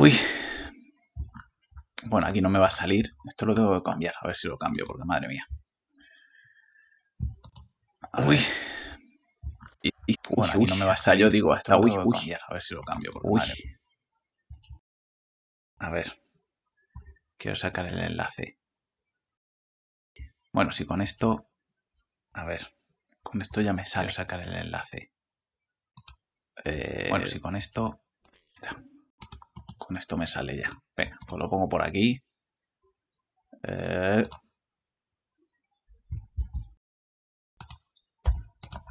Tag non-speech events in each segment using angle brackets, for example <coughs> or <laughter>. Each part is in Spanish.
Uy. Bueno, aquí no me va a salir. Esto lo tengo que cambiar. A ver si lo cambio, porque madre mía. Uy. Y, bueno, aquí no me va a salir. Yo digo hasta uy, uy. A ver si lo cambio, uy. A ver. Quiero sacar el enlace. Bueno, si con esto... A ver. Con esto ya me sale sacar el enlace. Eh. Bueno, si con esto... Con esto me sale ya. Venga, pues lo pongo por aquí. Eh...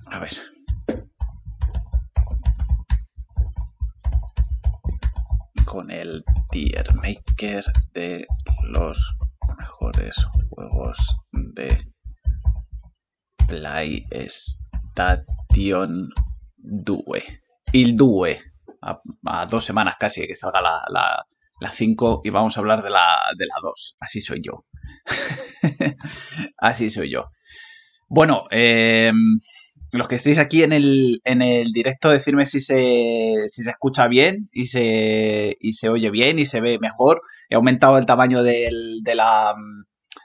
A ver. Con el tier maker de los mejores juegos de PlayStation 2. Il 2 a, dos semanas casi que salga la, la, la 5 y vamos a hablar de la, de la 2. Así soy yo. <laughs> Así soy yo. Bueno, em, los que estéis aquí en el, en el directo, decirme si se, si se escucha bien y se, y se oye bien y se ve mejor. He aumentado el tamaño de la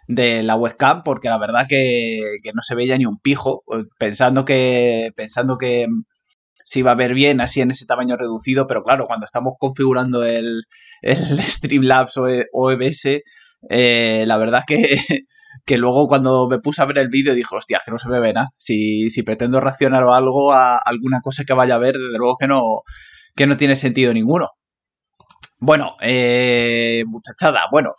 de la webcam porque la verdad que, que, no se veía ni un pijo pensando que pensando que, si va a ver bien así en ese tamaño reducido, pero claro, cuando estamos configurando el, el <laughs> Streamlabs o, e, e eh, la verdad que, <laughs> que luego cuando me puse a ver el vídeo dijo hostia, que no se me ve nada. Si, si pretendo reaccionar o algo, a alguna cosa que vaya a ver, desde luego que no, que no tiene sentido ninguno. Bueno, eh, muchachada, bueno,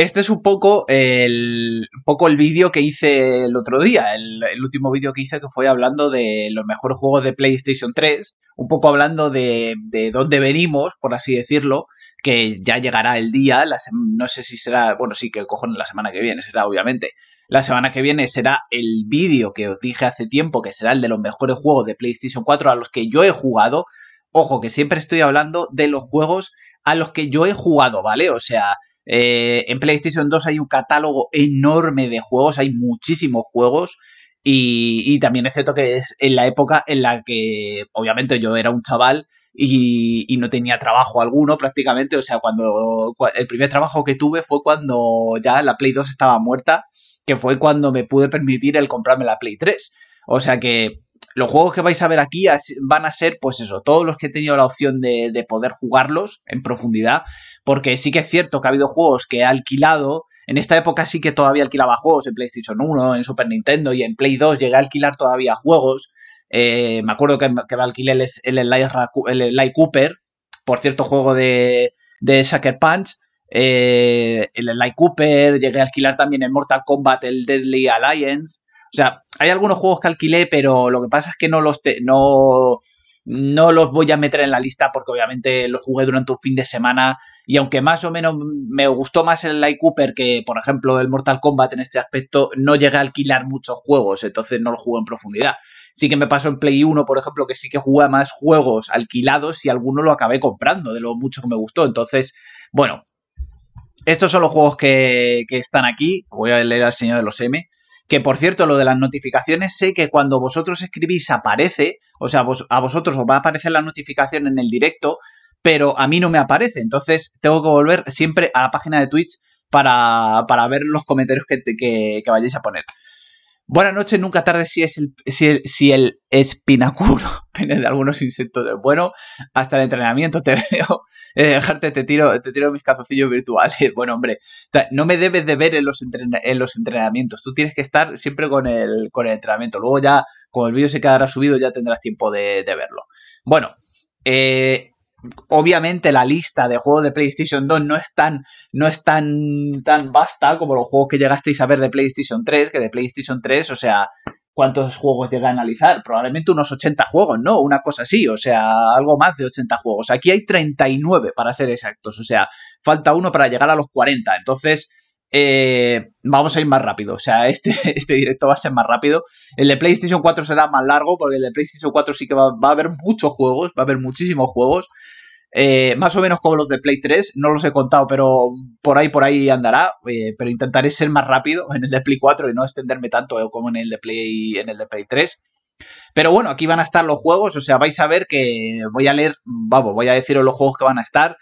este es un poco el, poco el vídeo que hice el otro día, el, último vídeo que hice que fue hablando de los mejores juegos de PlayStation 3, un poco hablando de, de dónde venimos, por así decirlo, que ya llegará el día, no sé si será, bueno, sí que cojones la semana que viene, será obviamente. La semana que viene será el vídeo que os dije hace tiempo, que será el de los mejores juegos de PlayStation 4 a los que yo he jugado. Ojo, que siempre estoy hablando de los juegos a los que yo he jugado, ¿vale? O sea, eh, en PlayStation 2 hay un catálogo enorme de juegos, hay muchísimos juegos. Y, también es cierto que es en la época en la que, obviamente, yo era un chaval y, y no tenía trabajo alguno prácticamente. O sea, cuando el primer trabajo que tuve fue cuando ya la Play 2 estaba muerta, que fue cuando me pude permitir el comprarme la Play 3. O sea que los juegos que vais a ver aquí van a ser, pues eso, todos los que he tenido la opción de, poder jugarlos en profundidad, porque sí que es cierto que ha habido juegos que he alquilado, en esta época sí que todavía alquilaba juegos en PlayStation 1, en Super Nintendo y en Play 2 llegué a alquilar todavía juegos. Eh, me acuerdo que, me alquilé el, Light Cooper, por cierto, juego de, de Sucker Punch. Eh, el Light Cooper, llegué a alquilar también el Mortal Kombat, el Deadly Alliance. O sea, hay algunos juegos que alquilé, pero lo que pasa es que no los no, no los voy a meter en la lista porque obviamente los jugué durante un fin de semana y aunque más o menos me gustó más el Light Cooper que por ejemplo el Mortal Kombat en este aspecto, no llegué a alquilar muchos juegos, entonces no los jugué en profundidad. Sí que me pasó en Play 1, por ejemplo, que sí que jugué más juegos alquilados y alguno lo acabé comprando de lo mucho que me gustó. Entonces, bueno, estos son los juegos que, que están aquí. Voy a leer al Señor de los M. Que por cierto, lo de las notificaciones, sé que cuando vosotros escribís aparece, o sea, a vosotros os va a aparecer la notificación en el directo, pero a mí no me aparece. Entonces tengo que volver siempre a la página de Twitch para, ver los comentarios que, que, que, vayáis a poner. Buenas noches, nunca tarde si es el, si el, si el <laughs> de algunos insectos bueno. Hasta el entrenamiento te <laughs> veo. Eh, dejarte, te tiro, te tiro mis cazocillos virtuales. <laughs> Bueno, hombre, no me debes de ver en los, en los entrenamientos. Tú tienes que estar siempre con el, con el entrenamiento. Luego ya, como el vídeo se quedará subido, ya tendrás tiempo de, de verlo. Bueno, eh, obviamente la lista de juegos de PlayStation 2 no es tan, no es tan, tan vasta como los juegos que llegasteis a ver de PlayStation 3, que de PlayStation 3, o sea, ¿cuántos juegos llega a analizar? Probablemente unos 80 juegos, ¿no? Una cosa así, o sea, algo más de 80 juegos. Aquí hay 39 para ser exactos, o sea, falta uno para llegar a los 40. Entonces, eh, vamos a ir más rápido. O sea, <laughs> este, este directo va a ser más rápido. El de PlayStation 4 será más largo, porque el de PlayStation 4 sí que va, a haber muchos juegos, va a haber muchísimos juegos. Eh, más o menos como los de Play 3, no los he contado, pero por ahí, por ahí andará. Eh, pero intentaré ser más rápido en el de Play 4 y no extenderme tanto eh, como en el de Play, en el de Play 3. Pero bueno, aquí van a estar los juegos, o sea, vais a ver que voy a leer, vamos, voy a deciros los juegos que van a estar.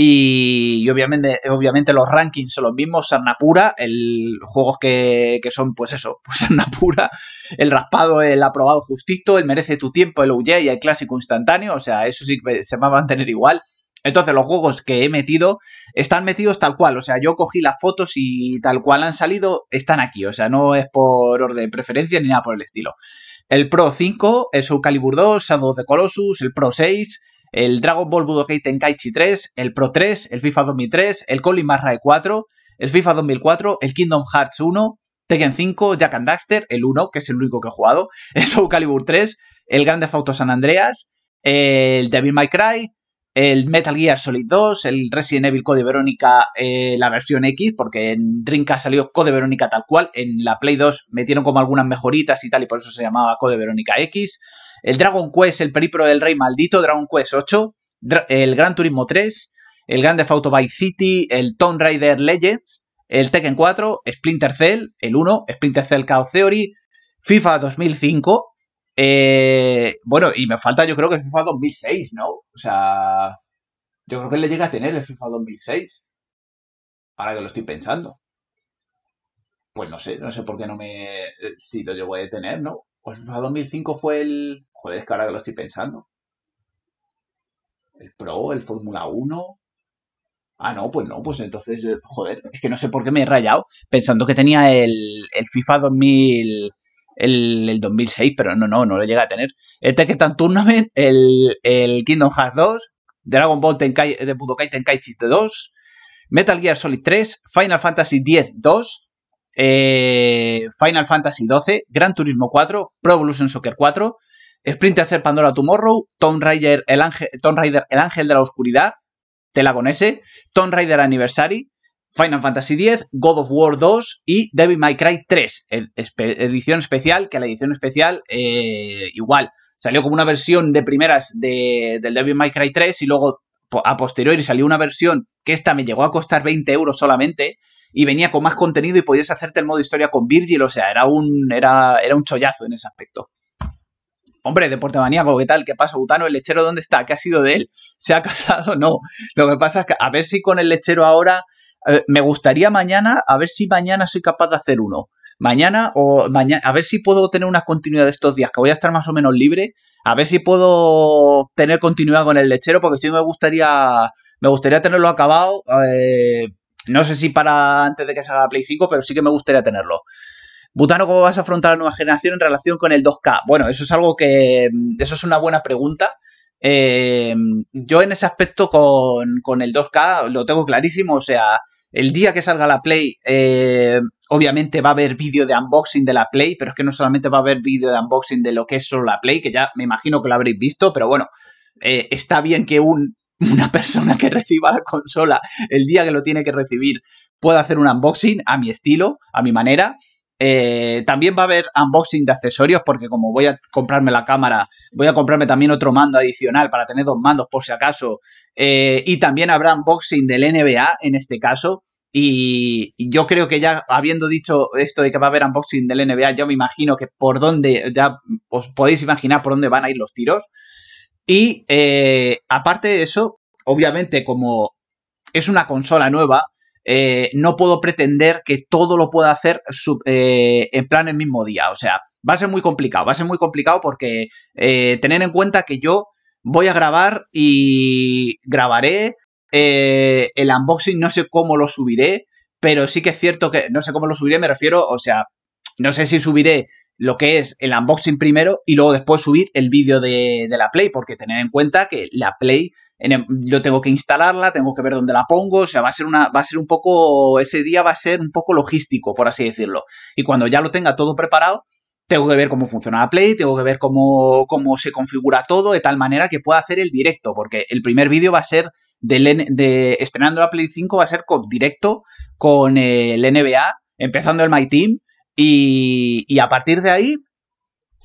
Y, obviamente, obviamente los rankings son los mismos. Sarnapura, el juegos que, son, pues eso, <laughs> pues Sarnapura, el raspado, el aprobado justito, el merece tu tiempo, el UJ y el clásico instantáneo. O sea, eso sí se va a mantener igual. Entonces, los juegos que he metido están metidos tal cual. O sea, yo cogí las fotos y tal cual han salido, están aquí. O sea, no es por orden de preferencia ni nada por el estilo. El Pro 5, el Soul Calibur 2, Shadow of the Colossus, el Pro 6, el Dragon Ball Budokai Tenkaichi 3, el Pro 3, el FIFA 2003, el Colin Marrae 4, el FIFA 2004, el Kingdom Hearts 1, Tekken 5, Jack and Daxter, el 1, que es el único que he jugado, <laughs> el Soul Calibur 3, el Grande Auto San Andreas, el Devil May Cry, el Metal Gear Solid 2, el Resident Evil Code Verónica, eh, la versión X, porque en Dreamcast salió Code Verónica tal cual, en la Play 2 metieron como algunas mejoritas y tal, y por eso se llamaba Code Verónica X, el Dragon Quest, el Peripro del Rey Maldito, Dragon Quest 8, el Gran Turismo 3, el Grand Theft Auto Vice City, el Tomb Raider Legends, el Tekken 4, Splinter Cell, el 1, Splinter Cell Chaos Theory, FIFA 2005, eh, bueno, y me falta, yo creo que FIFA 2006, ¿no? O sea, yo creo que le llega a tener el FIFA 2006. Ahora que lo estoy pensando. Pues no sé, no sé por qué no me. Eh, si lo llevo a tener, ¿no? Pues FIFA 2005 fue el. Joder, es que ahora que lo estoy pensando. El Pro, el Fórmula 1. Ah, no, pues no, pues entonces, eh, joder, es que no sé por qué me he rayado pensando que tenía el, el FIFA 2000, el, 2006, pero no, no, no lo llega a tener. El Tekken Tournament, el, el Kingdom Hearts 2, Dragon Ball eh, de Budokai Tenkaichi 2, Metal Gear Solid 3, Final Fantasy X 2, eh, Final Fantasy 12, Gran Turismo 4, Pro Evolution Soccer 4, Sprint hacer Pandora Tomorrow, Tomb Raider el, ángel, Tomb Raider el Ángel de la Oscuridad, Telagonese, Tomb Raider Anniversary, Final Fantasy X, God of War 2 y Devil May Cry 3, e-, edición especial, que la edición especial eh, igual salió como una versión de primeras de, del Devil May Cry 3 y luego a posteriori salió una versión que esta me llegó a costar 20 euros solamente y venía con más contenido y podías hacerte el modo historia con Virgil, o sea, era un, era, era un chollazo en ese aspecto. Hombre, deporte maníaco, ¿qué tal? ¿Qué pasa, Butano? ¿El lechero dónde está? ¿Qué ha sido de él? ¿Se ha <laughs> casado? No. Lo que pasa es que a ver si con el lechero ahora eh, me gustaría mañana, a ver si mañana soy capaz de hacer uno. Mañana o mañana, a ver si puedo tener una continuidad de estos días, que voy a estar más o menos libre, a ver si puedo tener continuidad con el lechero, porque sí me gustaría, me gustaría tenerlo acabado. Eh, no sé si para antes de que salga Play 5, pero sí que me gustaría tenerlo. Butano, ¿cómo vas a afrontar la nueva generación en relación con el 2K? Bueno, eso es algo que. Eso es una buena pregunta. Eh, yo en ese aspecto con, el 2K lo tengo clarísimo, o sea, el día que salga la Play, eh, obviamente va a haber vídeo de unboxing de la Play, pero es que no solamente va a haber vídeo de unboxing de lo que es solo la Play, que ya me imagino que lo habréis visto, pero bueno, eh, está bien que <laughs> una persona que reciba la consola el día que lo tiene que recibir pueda hacer un unboxing a mi estilo, a mi manera. Eh, también va a haber unboxing de accesorios porque como voy a comprarme la cámara, voy a comprarme también otro mando adicional para tener dos mandos por si acaso. Eh, y también habrá unboxing del NBA en este caso. Y yo creo que ya habiendo dicho esto de que va a haber unboxing del NBA, ya me imagino que por dónde, ya os podéis imaginar por dónde van a ir los tiros. Y eh, aparte de eso, obviamente como es una consola nueva, eh, no puedo pretender que todo lo pueda hacer eh, en plan el mismo día. O sea, va a ser muy complicado, va a ser muy complicado porque eh, tener en cuenta que yo voy a grabar y grabaré el unboxing, no sé cómo lo subiré, pero sí que es cierto que no sé cómo lo subiré, me refiero, o sea, no sé si subiré lo que es el unboxing primero y luego después subir el vídeo de, la Play, porque tener en cuenta que la Play Em, yo tengo que instalarla, tengo que ver dónde la pongo, o sea, va a ser una, va a ser un poco, ese día va a ser un poco logístico, por así decirlo. Y cuando ya lo tenga todo preparado, tengo que ver cómo funciona la Play, tengo que ver cómo, cómo se configura todo, de tal manera que pueda hacer el directo, porque el primer vídeo va a ser del, de estrenando la Play 5, va a ser con, directo con el NBA, empezando el My Team, y, y a partir de ahí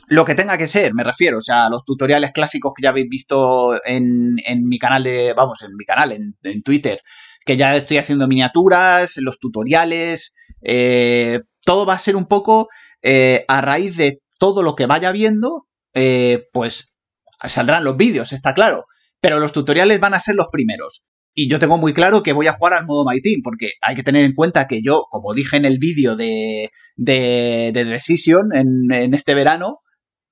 lo que tenga que ser, me refiero, o sea, los tutoriales clásicos que ya habéis visto en, en mi canal de, vamos, en mi canal, en, en Twitter, que ya estoy haciendo miniaturas, los tutoriales, eh, todo va a ser un poco eh, a raíz de todo lo que vaya viendo, eh, pues saldrán los vídeos, está claro, pero los tutoriales van a ser los primeros. Y yo tengo muy claro que voy a jugar al modo My Team, porque hay que tener en cuenta que yo, como dije en el vídeo de, de, de, Decision en, en este verano,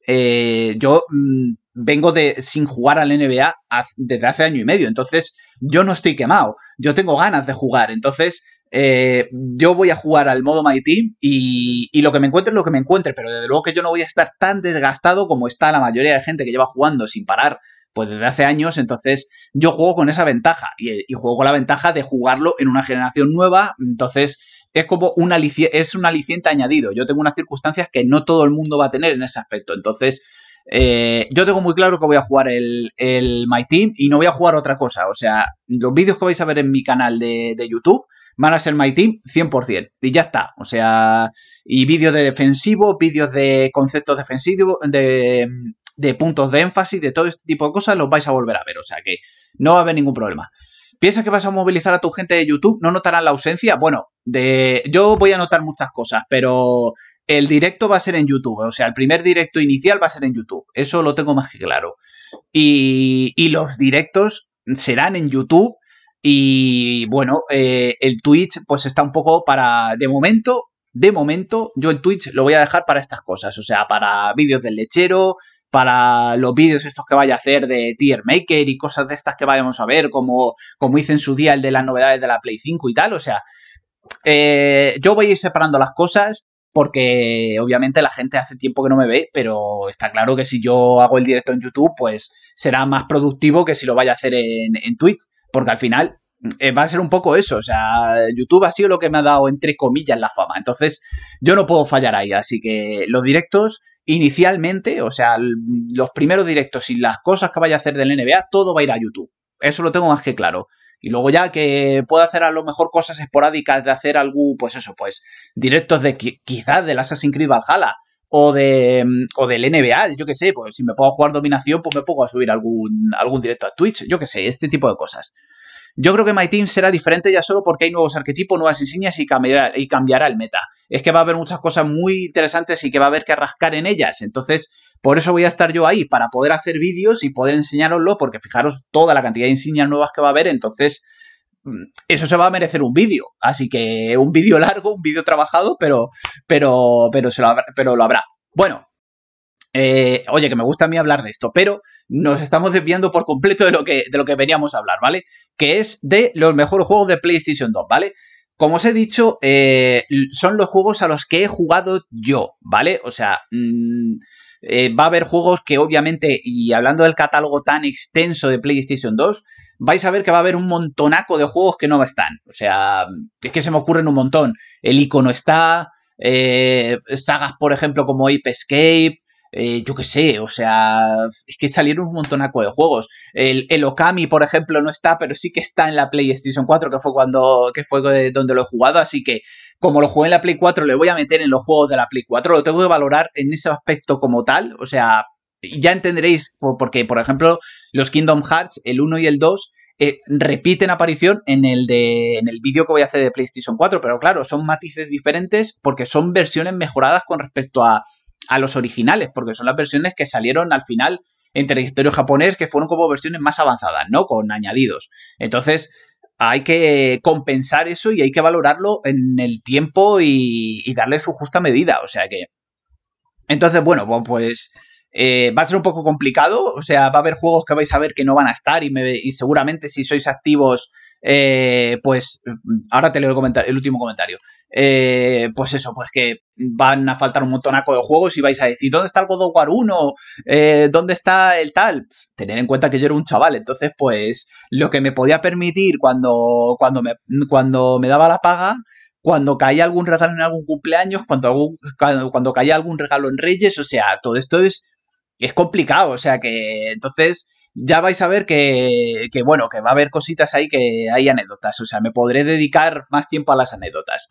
eh, yo mm, vengo de sin jugar al NBA desde hace año y medio, entonces yo no estoy quemado, yo tengo ganas de jugar, entonces eh, yo voy a jugar al modo My Team y, y, lo que me encuentre es lo que me encuentre, pero desde luego que yo no voy a estar tan desgastado como está la mayoría de gente que lleva jugando sin parar pues desde hace años, entonces yo juego con esa ventaja y, y juego con la ventaja de jugarlo en una generación nueva, entonces es como un, es un aliciente añadido. Yo tengo unas circunstancias que no todo el mundo va a tener en ese aspecto. Entonces, eh, yo tengo muy claro que voy a jugar el, el, My Team y no voy a jugar otra cosa. O sea, los vídeos que vais a ver en mi canal de, YouTube van a ser My Team 100%. Y ya está. O sea, y vídeos de defensivo, vídeos de conceptos defensivos, de, puntos de énfasis, de todo este tipo de cosas, los vais a volver a ver. O sea que no va a haber ningún problema. ¿Piensas que vas a movilizar a tu gente de YouTube? ¿No notarán la ausencia? Bueno, de, yo voy a anotar muchas cosas, pero el directo va a ser en YouTube. O sea, el primer directo inicial va a ser en YouTube. Eso lo tengo más que claro. Y, y los directos serán en YouTube. Y bueno, eh, el Twitch pues está un poco para, de momento, de momento, yo el Twitch lo voy a dejar para estas cosas. O sea, para vídeos del lechero, para los vídeos estos que vaya a hacer de Tier Maker y cosas de estas que vayamos a ver, como, como hice en su día el de las novedades de la Play 5 y tal. O sea, eh, yo voy a ir separando las cosas porque obviamente la gente hace tiempo que no me ve, pero está claro que si yo hago el directo en YouTube, pues será más productivo que si lo vaya a hacer en, en Twitch, porque al final eh, va a ser un poco eso, o sea, YouTube ha sido lo que me ha dado entre comillas la fama, entonces yo no puedo fallar ahí, así que los directos inicialmente, o sea, los primeros directos y las cosas que vaya a hacer del NBA, todo va a ir a YouTube, eso lo tengo más que claro. Y luego ya que puedo hacer a lo mejor cosas esporádicas de hacer algún, pues eso, pues directos de quizás del Assassin's Creed Valhalla o, de, mm, o del NBA, yo qué sé, pues si me puedo jugar dominación, pues me pongo a subir algún, algún directo a Twitch, yo qué sé, este tipo de cosas. Yo creo que My Team será diferente ya solo porque hay nuevos arquetipos, nuevas insignias y cambiará, y cambiará el meta. Es que va a haber muchas cosas muy interesantes y que va a haber que rascar en ellas. Entonces, por eso voy a estar yo ahí, para poder hacer vídeos y poder enseñároslo, porque fijaros toda la cantidad de insignias nuevas que va a haber, entonces mm, eso se va a merecer un vídeo. Así que un vídeo largo, un vídeo trabajado, pero, pero, pero, se pero lo habrá. Bueno, eh, oye, que me gusta a mí hablar de esto, pero nos estamos desviando por completo de lo, que, de lo que veníamos a hablar, ¿vale? Que es de los mejores juegos de PlayStation 2, ¿vale? Como os he dicho, eh, son los juegos a los que he jugado yo, ¿vale? O sea, mm, eh, va a haber juegos que obviamente, y hablando del catálogo tan extenso de PlayStation 2, vais a ver que va a haber un montonaco de juegos que no están. O sea, es que se me ocurren un montón. El icono está, sagas, por ejemplo, como Ape Escape, eh, yo qué sé, o sea, es que salieron un montonaco de juegos. El, Okami, por ejemplo, no está, pero sí que está en la PlayStation 4, que fue cuando, que fue donde lo he jugado, así que como lo jugué en la Play 4, le voy a meter en los juegos de la Play 4, lo tengo que valorar en ese aspecto como tal, o sea, ya entenderéis, porque, por ejemplo, los Kingdom Hearts, el 1 y el 2, eh, repiten aparición en el, en el vídeo que voy a hacer de PlayStation 4, pero claro, son matices diferentes porque son versiones mejoradas con respecto a, a los originales, porque son las versiones que salieron al final en territorio japonés, que fueron como versiones más avanzadas, ¿no? Con añadidos. Entonces, hay que compensar eso y hay que valorarlo en el tiempo y, darle su justa medida. O sea que. Entonces, bueno, pues. pues eh, va a ser un poco complicado, o sea, va a haber juegos que vais a ver que no van a estar y, me, y seguramente si sois activos eh, pues ahora te leo el, último comentario. Eh, pues eso, pues que van a faltar un montón de juegos y vais a decir, ¿dónde está el God of War 1? Eh, ¿Dónde está el tal? Tener en cuenta que yo era un chaval, entonces pues lo que me podía permitir cuando, cuando, me, cuando me daba la paga, cuando caía algún regalo en algún cumpleaños, cuando, algún, cuando caía algún regalo en Reyes, o sea, todo esto es, es complicado, o sea que entonces ya vais a ver que, bueno, que va a haber cositas ahí que hay anécdotas. O sea, me podré dedicar más tiempo a las anécdotas.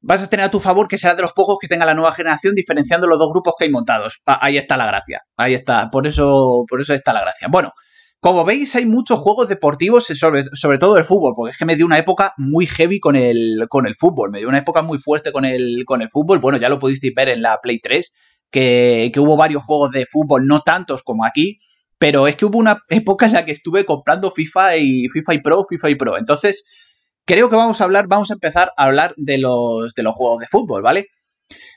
Vas a tener a tu favor que será de los pocos que tenga la nueva generación diferenciando los dos grupos que hay montados. Ah, ahí está la gracia. Ahí está. Por eso, por eso está la gracia. Bueno, como veis, hay muchos juegos deportivos, eh, sobre, todo el fútbol, porque es que me dio una época muy heavy con el, con el fútbol, me dio una época muy fuerte con el, con el fútbol. Bueno, ya lo podéis ver en la Play 3, que hubo varios juegos de fútbol, no tantos como aquí, pero es que hubo una época en la que estuve comprando FIFA y FIFA y Pro, FIFA y Pro. Entonces, creo que vamos a hablar, vamos a empezar a hablar de los, juegos de fútbol, ¿vale?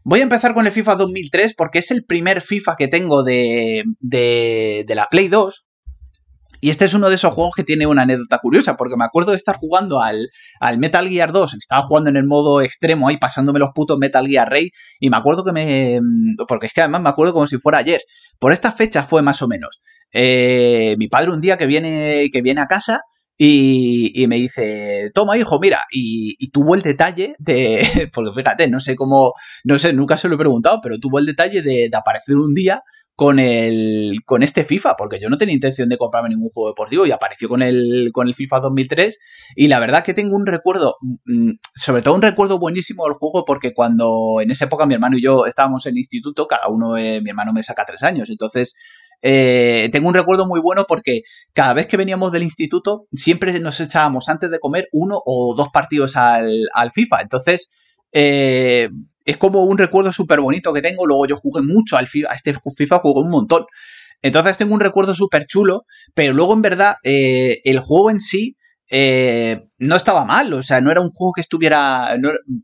Voy a empezar con el FIFA 2003 porque es el primer FIFA que tengo de, de, la Play 2. Y este es uno de esos juegos que tiene una anécdota curiosa, porque me acuerdo de estar jugando al, al, Metal Gear 2, estaba jugando en el modo extremo ahí, pasándome los putos Metal Gear Rey, y me acuerdo que me... porque es que además me acuerdo como si fuera ayer. Por esta fecha fue más o menos. Eh, mi padre un día que viene, que viene a casa y, me dice, toma hijo, mira, y, tuvo el detalle de, <laughs> porque fíjate, no sé cómo, no sé, nunca se lo he preguntado, pero tuvo el detalle de, aparecer un día con el con este FIFA, porque yo no tenía intención de comprarme ningún juego deportivo y apareció con el con el FIFA 2003 y la verdad que tengo un recuerdo, mm, sobre todo un recuerdo buenísimo del juego porque cuando en esa época mi hermano y yo estábamos en instituto, cada uno eh, mi hermano me saca tres años, entonces eh, tengo un recuerdo muy bueno porque cada vez que veníamos del instituto siempre nos echábamos antes de comer uno o dos partidos al, FIFA. Entonces, eh, es como un recuerdo súper bonito que tengo. Luego yo jugué mucho al FIFA, este FIFA jugué un montón. Entonces tengo un recuerdo súper chulo, pero luego en verdad eh, el juego en sí eh, no estaba mal, o sea, no era un juego que estuviera.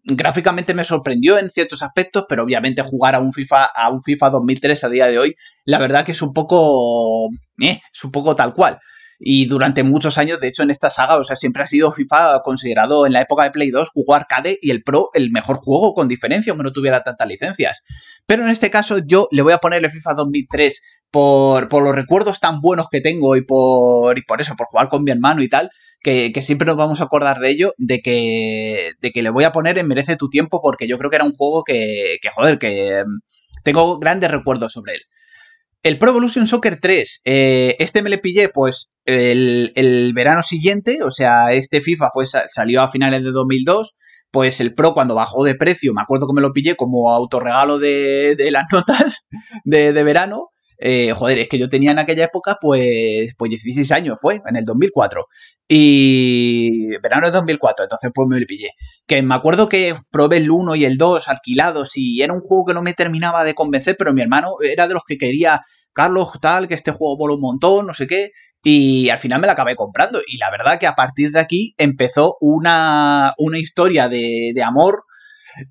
gráficamente me sorprendió en ciertos aspectos, pero obviamente jugar a un FIFA, a un FIFA 2003 a día de hoy, la verdad que es un poco. Eh, es un poco tal cual. Y durante muchos años, de hecho, en esta saga, o sea, siempre ha sido FIFA considerado en la época de Play 2, jugar arcade y el Pro el mejor juego con diferencia, aunque no tuviera tantas licencias. Pero en este caso, yo le voy a poner el FIFA 2003 por, por los recuerdos tan buenos que tengo y por, y por eso, por jugar con mi hermano y tal, que, siempre nos vamos a acordar de ello, de que, que le voy a poner en Merece tu tiempo, porque yo creo que era un juego que, joder, que mm, tengo grandes recuerdos sobre él. El Pro Evolution Soccer 3, eh, este me le pillé pues el, el, verano siguiente, o sea, este FIFA fue, salió a finales de 2002, pues el Pro cuando bajó de precio, me acuerdo que me lo pillé como autorregalo de, de las <laughs> notas de, de verano, eh, joder, es que yo tenía en aquella época, pues, pues 16 años fue, en el 2004. Y verano de 2004, entonces pues me lo pillé. Que me acuerdo que probé el 1 y el 2 alquilados y era un juego que no me terminaba de convencer, pero mi hermano era de los que quería, Carlos, tal, que este juego voló un montón, no sé qué. Y al final me la acabé comprando. Y la verdad que a partir de aquí empezó una, una historia de, de amor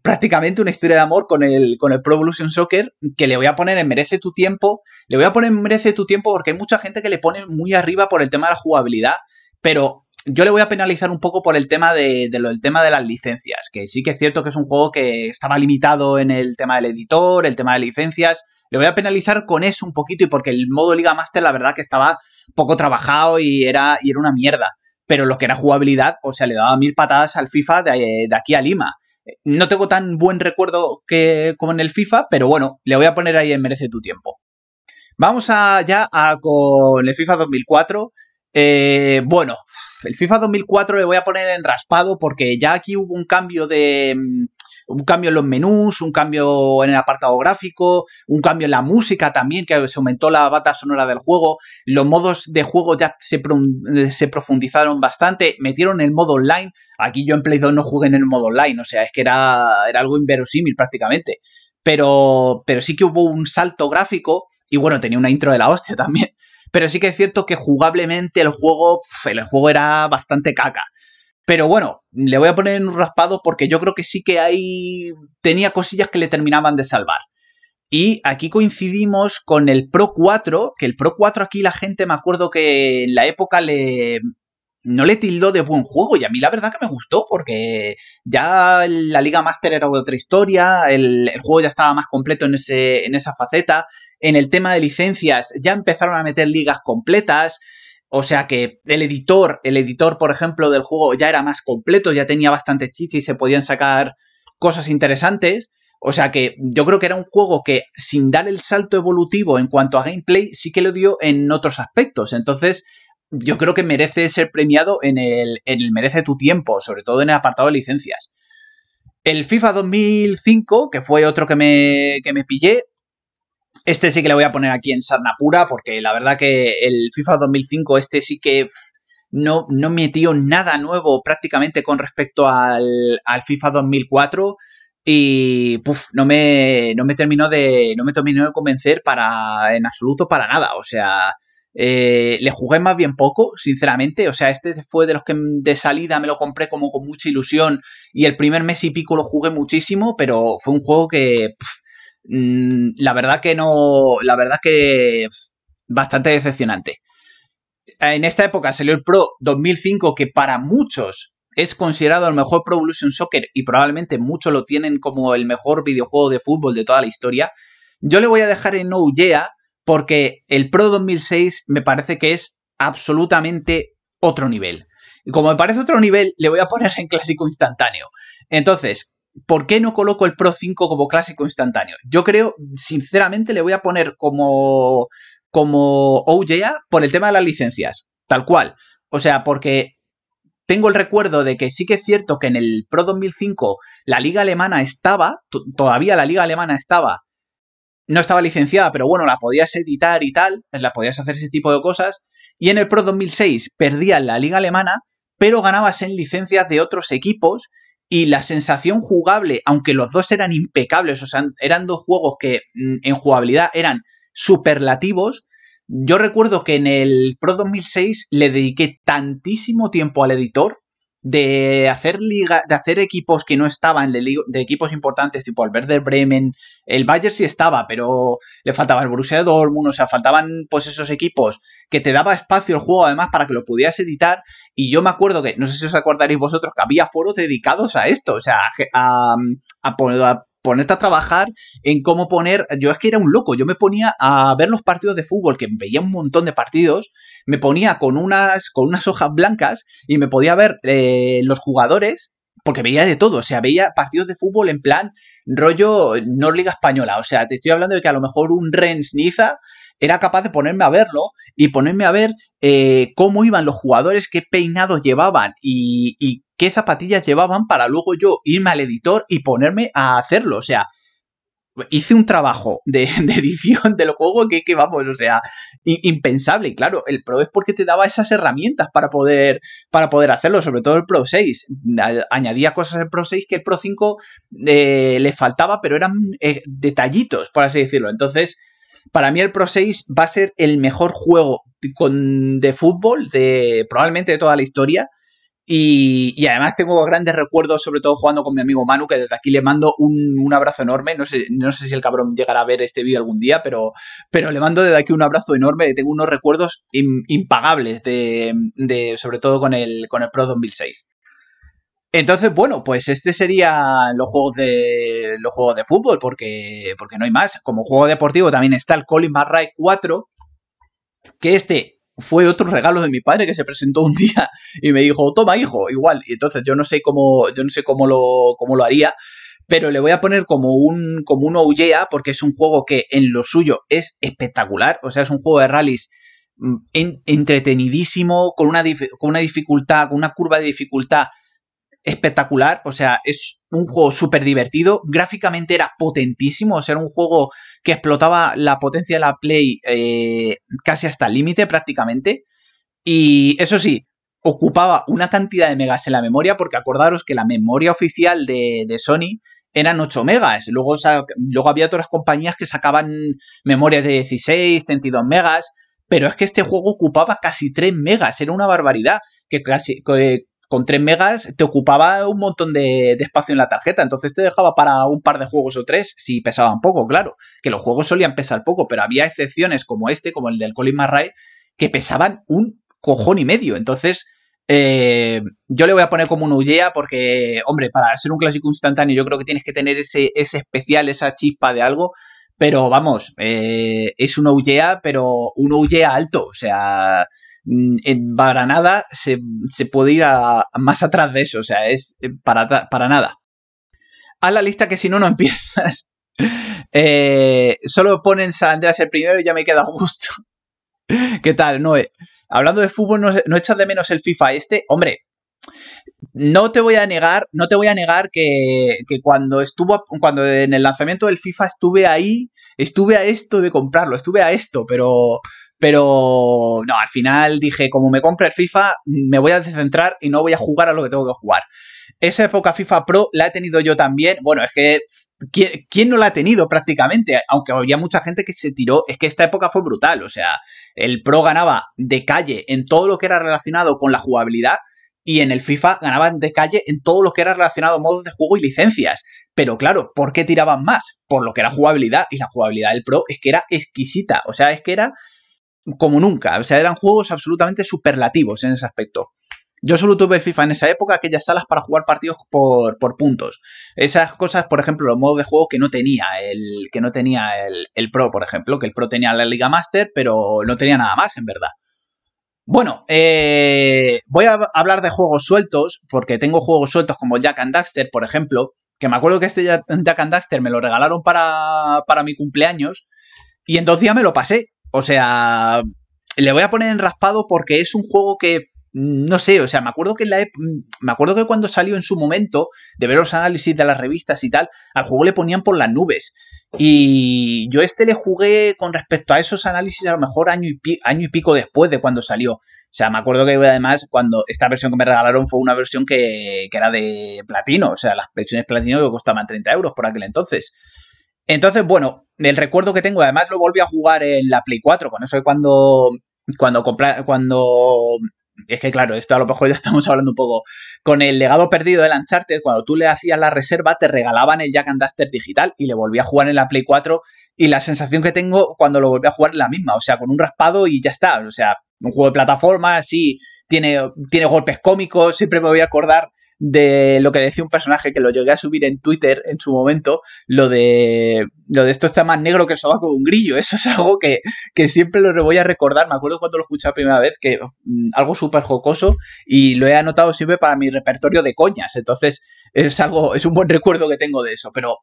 prácticamente una historia de amor con el, con el Pro Evolution Soccer, que le voy a poner en Merece tu tiempo. Le voy a poner en Merece tu tiempo porque hay mucha gente que le pone muy arriba por el tema de la jugabilidad, pero yo le voy a penalizar un poco por el tema de, tema de las licencias, que sí que es cierto que es un juego que estaba limitado en el tema del editor, el tema de licencias. Le voy a penalizar con eso un poquito y porque el modo Liga Master la verdad que estaba poco trabajado y era, y era una mierda. Pero lo que era jugabilidad, o sea, le daba mil patadas al FIFA de aquí a Lima. No tengo tan buen recuerdo que, como en el FIFA, pero bueno, le voy a poner ahí en Merece tu tiempo. Vamos allá ya a, con el FIFA 2004. Eh, bueno, el FIFA 2004 le voy a poner en raspado porque ya aquí hubo un cambio de, mm, un cambio en los menús, un cambio en el apartado gráfico, un cambio en la música también, que se aumentó la bata sonora del juego, los modos de juego ya se, se profundizaron bastante, metieron el modo online, aquí yo en Play 2 no jugué en el modo online, o sea, es que era, era algo inverosímil prácticamente, pero, pero sí que hubo un salto gráfico y bueno, tenía una intro de la hostia también. Pero sí que es cierto que jugablemente el juego, el juego era bastante caca. Pero bueno, le voy a poner en un raspado porque yo creo que sí que hay. tenía cosillas que le terminaban de salvar. Y aquí coincidimos con el Pro 4, que el Pro 4 aquí la gente me acuerdo que en la época le. No le tildó de buen juego y a mí la verdad que me gustó porque ya la Liga Master era otra historia, el, juego ya estaba más completo en, en esa faceta, en el tema de licencias ya empezaron a meter ligas completas, o sea que el editor, el editor, por ejemplo, del juego ya era más completo, ya tenía bastante chichi y se podían sacar cosas interesantes. O sea que yo creo que era un juego que sin dar el salto evolutivo en cuanto a gameplay, sí que lo dio en otros aspectos. Entonces, yo creo que merece ser premiado en el, en el merece tu tiempo, sobre todo en el apartado de licencias. El FIFA 2005, que fue otro que me, que me pillé, este sí que le voy a poner aquí en Sarnapura, porque la verdad que el FIFA 2005, este sí que no, no metió nada nuevo prácticamente con respecto al, al FIFA 2004 y puff, no me, no me terminó de no me terminó de convencer para en absoluto para nada o sea eh, le jugué más bien poco sinceramente o sea este fue de los que de salida me lo compré como con mucha ilusión y el primer mes y pico lo jugué muchísimo pero fue un juego que Mm, la verdad que no, la verdad que bastante decepcionante. En esta época salió el Pro 2005 que para muchos es considerado el mejor Pro Evolution Soccer y probablemente muchos lo tienen como el mejor videojuego de fútbol de toda la historia. Yo le voy a dejar en No yeah porque el Pro 2006 me parece que es absolutamente otro nivel. Y como me parece otro nivel, le voy a poner en clásico instantáneo. Entonces, ¿por qué no coloco el Pro 5 como clásico instantáneo? Yo creo, sinceramente, le voy a poner como, como por el tema de las licencias, tal cual. O sea, porque tengo el recuerdo de que sí que es cierto que en el Pro 2005 la liga alemana estaba, todavía la liga alemana estaba, no estaba licenciada, pero bueno, la podías editar y tal, pues la podías hacer ese tipo de cosas. Y en el Pro 2006 perdías la liga alemana, pero ganabas en licencias de otros equipos y la sensación jugable, aunque los dos eran impecables, o sea, eran dos juegos que mm, en jugabilidad eran superlativos, yo recuerdo que en el Pro 2006 le dediqué tantísimo tiempo al editor de hacer de hacer equipos que no estaban, de, equipos importantes tipo el Werder Bremen, el Bayern sí estaba, pero le faltaba el Borussia Dortmund, o sea, faltaban pues esos equipos que te daba espacio el juego además para que lo pudieras editar y yo me acuerdo que, no sé si os acordaréis vosotros, que había foros dedicados a esto, o sea, a, a ponerte a trabajar en cómo poner. Yo es que era un loco, yo me ponía a ver los partidos de fútbol, que veía un montón de partidos, me ponía con unas, con unas hojas blancas y me podía ver eh, los jugadores porque veía de todo, o sea, veía partidos de fútbol en plan rollo no Liga Española, o sea, te estoy hablando de que a lo mejor un Rens Niza era capaz de ponerme a verlo y ponerme a ver eh, cómo iban los jugadores, qué peinados llevaban y, y, qué zapatillas llevaban para luego yo irme al editor y ponerme a hacerlo, o sea, hice un trabajo de, <laughs> de edición del juego que, que, vamos, o sea, impensable. Y claro, el Pro es porque te daba esas herramientas para poder, para poder hacerlo, sobre todo el Pro 6. Añadía cosas al Pro 6 que el Pro 5 eh, le faltaba, pero eran eh, detallitos, por así decirlo. Entonces, para mí el Pro 6 va a ser el mejor juego de fútbol de probablemente de toda la historia y, además tengo grandes recuerdos, sobre todo jugando con mi amigo Manu, que desde aquí le mando un, abrazo enorme. No sé, no sé si el cabrón llegará a ver este vídeo algún día, pero, pero le mando desde aquí un abrazo enorme. Tengo unos recuerdos impagables, de, sobre todo con el, con el Pro 2006. Entonces, bueno, pues este sería los juegos de los juegos de fútbol, porque, porque no hay más. Como juego deportivo también está el Colin McRae 4, que este fue otro regalo de mi padre que se presentó un <laughs> día y me dijo, toma hijo, igual. Y entonces yo no sé cómo, yo no sé cómo lo, cómo lo haría, pero le voy a poner como un, como un porque es un juego que en lo suyo es espectacular. O sea, es un juego de rallies mm, entretenidísimo, con una, con una dificultad, con una curva de dificultad espectacular. O sea, es un juego súper divertido. Gráficamente era potentísimo. O sea, era un juego que explotaba la potencia de la Play eh, casi hasta el límite prácticamente. Y eso sí, ocupaba una cantidad de megas en la memoria, porque acordaros que la memoria oficial de, Sony eran 8 megas. Luego, luego había otras compañías que sacaban memorias de 16, 32 megas, pero es que este juego ocupaba casi 3 megas, era una barbaridad. Que casi, que con 3 megas te ocupaba un montón de, espacio en la tarjeta, entonces te dejaba para un par de juegos o tres si pesaban poco, claro, que los juegos solían pesar poco, pero había excepciones como este, como el del Colin McRae, que pesaban un cojón y medio, entonces... Eh, yo le voy a poner como un Ullea porque, hombre, para ser un clásico instantáneo yo creo que tienes que tener ese, especial, esa chispa de algo, pero vamos, eh, es un Uyea, pero un Uyea alto, o sea, Mm, para nada se, puede ir más atrás de eso, o sea, es eh, para, para nada. Haz la lista que si no, no <laughs> empiezas. Eh, solo ponen San Andreas el primero y ya me queda gusto. <laughs> ¿Qué tal, Noé? Hablando de fútbol, ¿no, echas de menos el FIFA este? Hombre, no te voy a negar, no te voy a negar que, que cuando estuvo, cuando en el lanzamiento del FIFA estuve ahí, estuve a esto de comprarlo, estuve a esto, pero pero no, al final dije, como me compra el FIFA, me voy a descentrar y no voy a jugar a lo que tengo que jugar. Esa época FIFA Pro la he tenido yo también. Bueno, es que ¿Quién, ¿quién, no la ha tenido prácticamente? Aunque había mucha gente que se tiró, es que esta época fue brutal, o sea, el Pro ganaba de calle en todo lo que era relacionado con la jugabilidad y en el FIFA ganaban de calle en todo lo que era relacionado a modos de juego y licencias. Pero claro, ¿por qué tiraban más? Por lo que era jugabilidad y la jugabilidad del Pro es que era exquisita, o sea, es que era como nunca. O sea, eran juegos absolutamente superlativos en ese aspecto. Yo solo tuve FIFA en esa época, aquellas salas para jugar partidos por, puntos. Esas cosas, por ejemplo, los modos de juego que no tenía el, que no tenía el, Pro, por ejemplo, que el Pro tenía la Liga Master, pero no tenía nada más, en verdad. Bueno, eh, voy a hablar de juegos sueltos, porque tengo juegos sueltos como Jack and Daxter, por ejemplo, que me acuerdo que este Jack and Daxter me lo regalaron para, para mi cumpleaños, y en dos días me lo pasé. O sea, le voy a poner en raspado porque es un juego que mm, no sé, o sea, me acuerdo que mm, me acuerdo que cuando salió en su momento de ver los análisis de las revistas y tal, al juego le ponían por las nubes. Y yo este le jugué con respecto a esos análisis a lo mejor año y, año y pico después de cuando salió. O sea, me acuerdo que además cuando esta versión que me regalaron fue una versión que, que era de platino. O sea, las versiones platino que costaban 30 euros por aquel entonces. Entonces, bueno, el recuerdo que tengo, además lo volví a jugar en la Play 4, con eso es cuando, cuando, compra, cuando es que claro, esto a lo mejor ya <laughs> estamos hablando un poco. Con el legado perdido de Lancharte, cuando tú le hacías la reserva, te regalaban el Jack and Duster digital y le volví a jugar en la Play 4. Y la sensación que tengo cuando lo volví a jugar es la misma, o sea, con un raspado y ya está. O sea, un juego de plataforma, sí, tiene, tiene golpes cómicos, siempre me voy a acordar de lo que decía un personaje que lo llegué a subir en Twitter en su momento, lo de, lo de esto está más negro que el sobaco de un grillo. Eso es algo que, que siempre lo voy a recordar. Me acuerdo cuando lo escuché la primera vez, que mm, algo súper jocoso y lo he anotado siempre para mi repertorio de coñas. Entonces, es algo, es un buen recuerdo que tengo de eso. Pero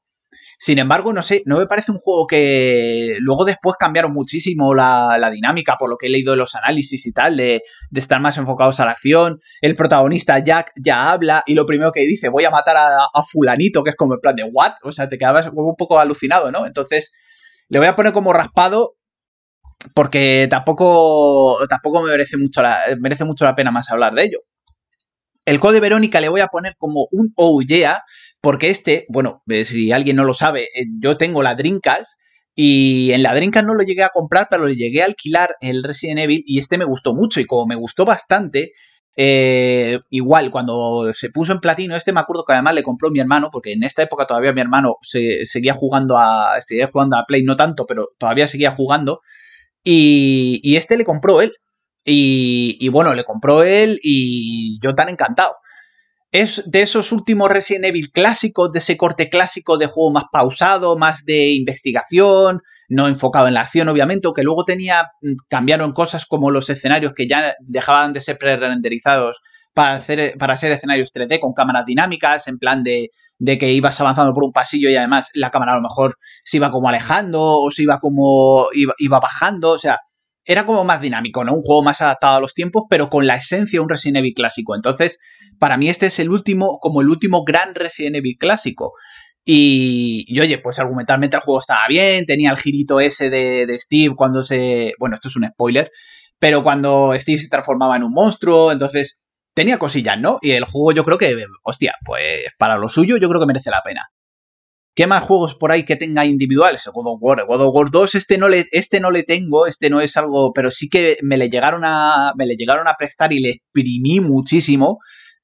sin embargo, no sé, no me parece un juego que luego después cambiaron muchísimo la, dinámica, por lo que he leído de los análisis y tal, de, de, estar más enfocados a la acción. El protagonista Jack ya habla y lo primero que dice, voy a matar a, fulanito, que es como en plan de, ¿what? O sea, te quedabas un poco alucinado, ¿no? Entonces, le voy a poner como raspado porque tampoco, tampoco me merece mucho, la, merece mucho la pena más hablar de ello. El Code Verónica le voy a poner como un oh yeah, porque este, bueno, eh, si alguien no lo sabe, eh, yo tengo la Dreamcast y en la Dreamcast no lo llegué a comprar, pero le llegué a alquilar el Resident Evil y este me gustó mucho y como me gustó bastante, eh, igual, cuando se puso en platino, este me acuerdo que además le compró mi hermano, porque en esta época todavía mi hermano seguía jugando a. Seguía jugando a Play, no tanto, pero todavía seguía jugando. Y, este le compró él. Y, y, bueno, le compró él y yo tan encantado es de esos últimos Resident Evil clásicos, de ese corte clásico de juego más pausado, más de investigación, no enfocado en la acción, obviamente, que luego tenía, mm, cambiaron cosas como los escenarios que ya dejaban de ser pre-renderizados para, hacer, para ser escenarios 3D con cámaras dinámicas, en plan de, de que ibas avanzando por un pasillo y además la cámara a lo mejor se iba como alejando o se iba como iba, iba bajando, o sea, era como más dinámico, ¿no? Un juego más adaptado a los tiempos, pero con la esencia de un Resident Evil clásico. Entonces, para mí este es el último, como el último gran Resident Evil clásico. Y, oye, pues argumentalmente el juego estaba bien, tenía el girito ese de, Steve cuando se... Bueno, esto es un spoiler, pero cuando Steve se transformaba en un monstruo, entonces tenía cosillas, ¿no? Y el juego yo creo que, hostia, pues para lo suyo yo creo que merece la pena. ¿Qué más juegos por ahí que tenga individuales? God of War, God of War 2, este no, le, este no le tengo, este no es algo, pero sí que me le llegaron a, me le llegaron a prestar y le exprimí muchísimo.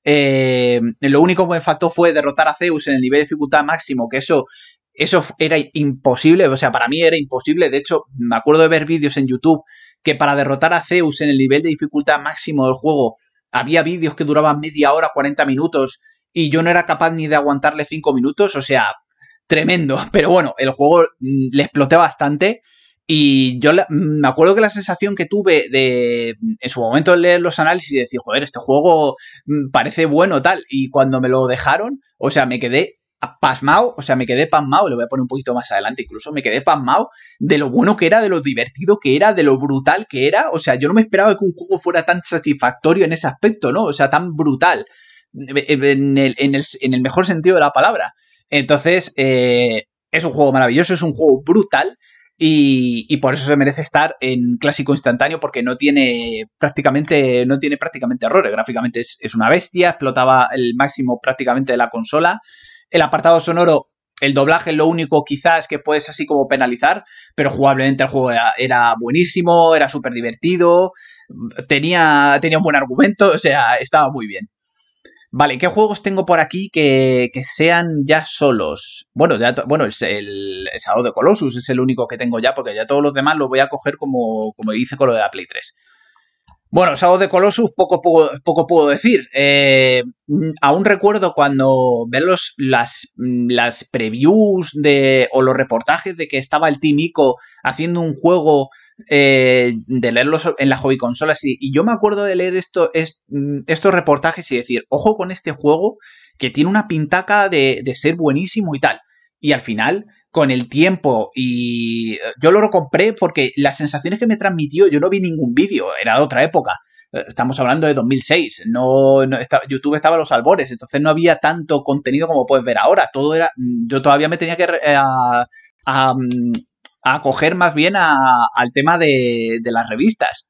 Eh, lo único que me faltó fue derrotar a Zeus en el nivel de dificultad máximo, que eso, eso era imposible, o sea, para mí era imposible. De hecho, me acuerdo de ver vídeos en YouTube que para derrotar a Zeus en el nivel de dificultad máximo del juego, había vídeos que duraban media hora, 40 minutos, y yo no era capaz ni de aguantarle 5 minutos, o sea, tremendo. <laughs> Pero bueno, el juego mm, le exploté bastante. Y yo me acuerdo que la sensación que tuve de en su momento leer los análisis y decir, joder, este juego mm, parece bueno tal, y cuando me lo dejaron, o sea, me quedé pasmado, o sea, me quedé pasmado, lo voy a poner un poquito más adelante incluso, me quedé pasmado de lo bueno que era, de lo divertido que era, de lo brutal que era, o sea, yo no me esperaba que un juego fuera tan satisfactorio en ese aspecto, ¿no? O sea, tan brutal, eh, eh, en el, en el mejor sentido de la palabra. Entonces, eh, es un juego maravilloso, es un juego brutal, y, por eso se merece estar en clásico instantáneo porque no tiene prácticamente, no tiene prácticamente errores. Gráficamente es, una bestia, explotaba el máximo prácticamente de la consola. El apartado sonoro, el doblaje lo único quizás que puedes así como penalizar, pero jugablemente el juego era, era buenísimo, era súper divertido, tenía, tenía un buen argumento, <laughs> o sea, estaba muy bien. Vale, ¿qué juegos tengo por aquí que, que sean ya solos? Bueno, ya bueno, es el, Shadow de Colossus es el único que tengo ya, porque ya todos los demás los voy a coger como, como hice con lo de la Play 3. Bueno, Shadow de Colossus poco, poco, puedo decir. Eh, aún recuerdo cuando ver los, las, las previews de, o los reportajes de que estaba el Team Ico haciendo un juego eh, de leerlos en las hobby consolas Y, yo me acuerdo de leer esto, mm, estos reportajes y decir, ojo con este juego que tiene una pintaca de, de ser buenísimo y tal. Y al final, con el tiempo y eh, yo lo compré porque las sensaciones que me transmitió, yo no vi ningún vídeo, era de otra época. Eh, estamos hablando de 2006, no, YouTube estaba a los albores, entonces no había tanto contenido como puedes ver ahora. Todo era, mm, yo todavía me tenía que eh, a, mm, a coger más bien al tema de, las revistas.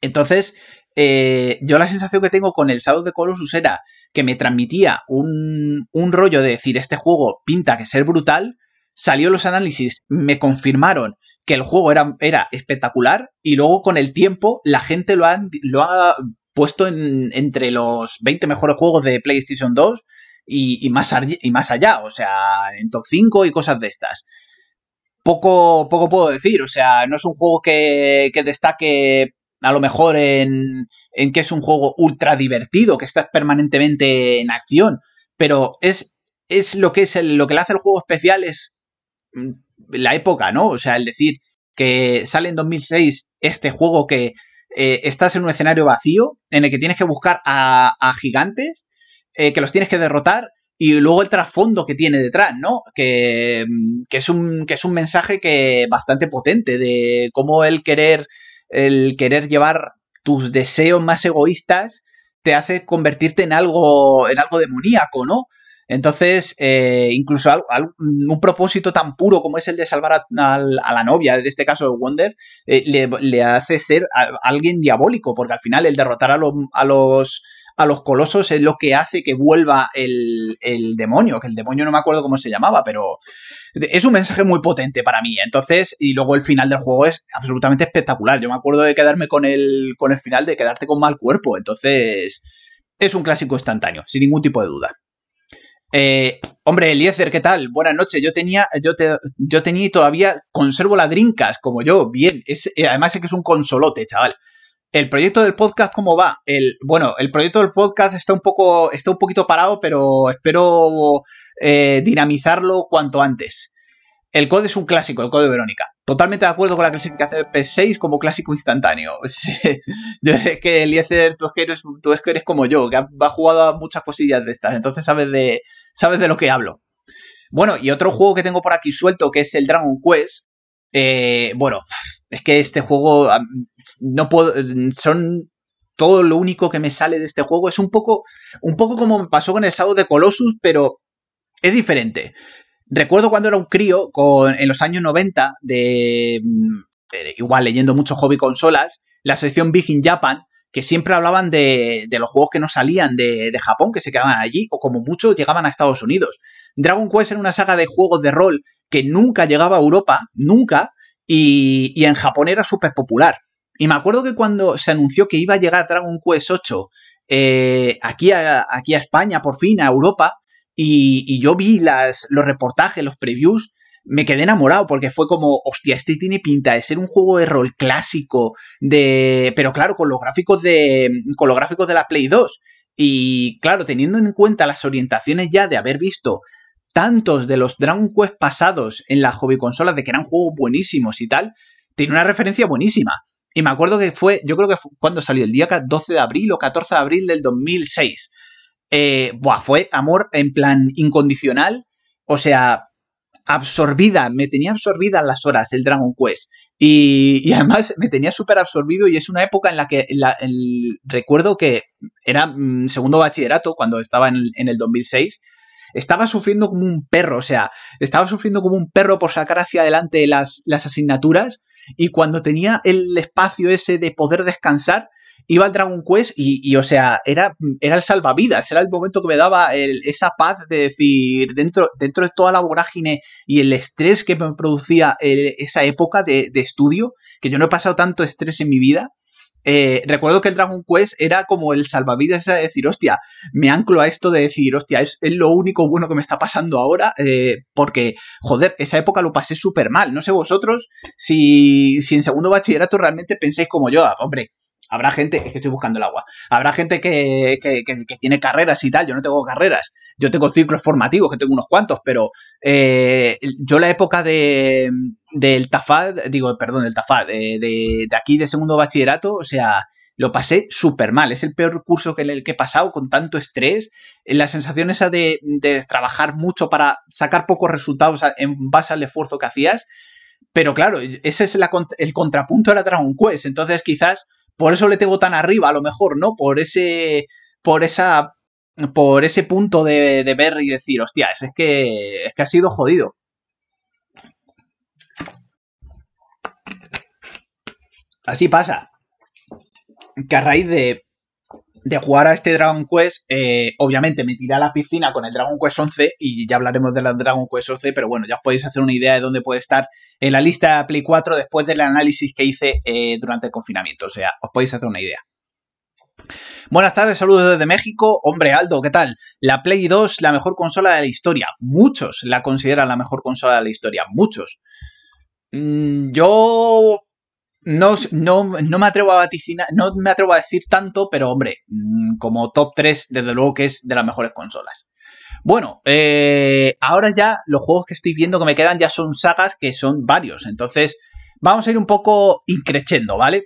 Entonces, eh, yo la sensación que tengo con el Shadow de Colossus era que me transmitía un, rollo de decir, este juego pinta que ser brutal, salió los análisis, me confirmaron que el juego era, era espectacular y luego con el tiempo la gente lo ha, lo ha puesto entre los 20 mejores juegos de PlayStation 2 y, más, y más allá, o sea, en top 5 y cosas de estas poco, puedo decir. O sea, no es un juego que, destaque a lo mejor en, en, que es un juego ultra divertido, que estás permanentemente en acción, pero es, es lo que es lo que le hace el juego especial es mm, la época, ¿no? O sea, el decir que sale en 2006 este juego que eh, estás en un escenario vacío en el que tienes que buscar a, gigantes, eh, que los tienes que derrotar y luego el trasfondo que tiene detrás, ¿no? Que, mm, que, es, un, que es un mensaje que bastante potente de cómo el querer, el querer llevar tus deseos más egoístas te hace convertirte en algo, en algo demoníaco, ¿no? Entonces, eh, incluso mm, un propósito tan puro como es el de salvar a, la novia, en este caso de Wonder, eh, le, hace ser alguien diabólico, porque al final el derrotar a, los a los colosos es lo que hace que vuelva el, demonio, que el demonio no me acuerdo cómo se llamaba, pero es un mensaje muy potente para mí. Entonces, y luego el final del juego es absolutamente espectacular. Yo me acuerdo de quedarme con el, con el final, de quedarte con mal cuerpo. Entonces, es un clásico instantáneo, sin ningún tipo de duda. Eh, hombre, Eliezer, ¿qué tal? Buenas noches. Yo tenía, yo, te, yo tenía y todavía conservo ladrincas como yo. Bien, es, eh, además es que es un consolote, chaval. El proyecto del podcast, ¿cómo va? El, bueno, el proyecto del podcast está un poco, está un poquito parado, pero espero eh, dinamizarlo cuanto antes. El code es un clásico, el code de Verónica. Totalmente de acuerdo con la clasificación del P6 como clásico instantáneo. <laughs> yo es que Eliezer, tú es que, eres, tú es que eres como yo, que ha, jugado a muchas cosillas de estas, entonces sabes de, sabes de lo que hablo. Bueno, y otro juego que tengo por aquí suelto, que es el Dragon Quest. Eh, bueno, es que este juego no puedo, eh, son todo lo único que me sale de este juego. Es un poco, un poco como me pasó con el Shadow de Colossus, pero es diferente. Recuerdo cuando era un crío, con, en los años 90, de, igual leyendo mucho hobby consolas, la sección Big in Japan, que siempre hablaban de, de los juegos que no salían de, Japón, que se quedaban allí, o como mucho llegaban a Estados Unidos. Dragon Quest era una saga de juegos de rol que nunca llegaba a Europa, nunca, y, y en Japón era súper popular. Y me acuerdo que cuando se anunció que iba a llegar Dragon Quest 8 eh, aquí, a, aquí a España, por fin, a Europa, y, yo vi las, los reportajes, los previews, me quedé enamorado porque fue como, hostia, este tiene pinta de ser un juego de rol clásico, de, pero claro, con los gráficos de, con los gráficos de la Play 2. Y claro, teniendo en cuenta las orientaciones ya de haber visto tantos de los Dragon Quest pasados en las hobby consolas de que eran juegos buenísimos y tal, tiene una referencia buenísima. Y me acuerdo que fue, yo creo que fue cuando salió, el día 12 de abril o 14 de abril del 2006. Eh, buah, fue amor en plan incondicional, o sea, absorbida, me tenía absorbida las horas el Dragon Quest. Y, además me tenía súper absorbido y es una época en la que el, recuerdo que era mm, segundo bachillerato cuando estaba en el, 2006 estaba sufriendo como un perro, o sea, estaba sufriendo como un perro por sacar hacia adelante las, las asignaturas y cuando tenía el espacio ese de poder descansar, iba al Dragon Quest y, o sea, era, era el salvavidas, era el momento que me daba esa paz de decir, dentro, dentro de toda la vorágine y el estrés que me producía esa época de, de, estudio, que yo no he pasado tanto estrés en mi vida, eh, recuerdo que el Dragon Quest era como el salvavidas de decir, hostia, me anclo a esto de decir, hostia, es, lo único bueno que me está pasando ahora, eh, porque, joder, esa época lo pasé súper mal. No sé vosotros si, si en segundo bachillerato realmente pensáis como yo, ah, hombre, Habrá gente, es que estoy buscando el agua, habrá gente que, tiene carreras y tal, yo no tengo carreras, yo tengo ciclos formativos, que tengo unos cuantos, pero eh, yo la época de, del Tafad, digo, perdón, del Tafad, de, de, aquí de segundo bachillerato, o sea, lo pasé súper mal. Es el peor curso que, que he pasado con tanto estrés. La sensación esa de, de, trabajar mucho para sacar pocos resultados en base al esfuerzo que hacías. Pero claro, ese es el contrapunto de la Dragon Quest. Entonces quizás por eso le tengo tan arriba, a lo mejor, ¿no? Por ese. Por esa. Por ese punto de, ver y decir, hostia, es que. Es que ha sido jodido. Así pasa. Que a raíz de de jugar a este Dragon Quest, eh, obviamente me tiré a la piscina con el Dragon Quest 11 y ya hablaremos de la Dragon Quest 11, pero bueno, ya os podéis hacer una idea de dónde puede estar en la lista Play 4 después del análisis que hice eh, durante el confinamiento, o sea, os podéis hacer una idea. Buenas tardes, saludos desde México. Hombre, Aldo, ¿qué tal? La Play 2, la mejor consola de la historia. Muchos la consideran la mejor consola de la historia, muchos. Mm, yo no, no, me atrevo a vaticinar, no me atrevo a decir tanto, pero hombre, mm, como top 3, desde luego que es de las mejores consolas. Bueno, eh, ahora ya los juegos que estoy viendo que me quedan ya son sagas que son varios, entonces vamos a ir un poco increchendo, ¿vale?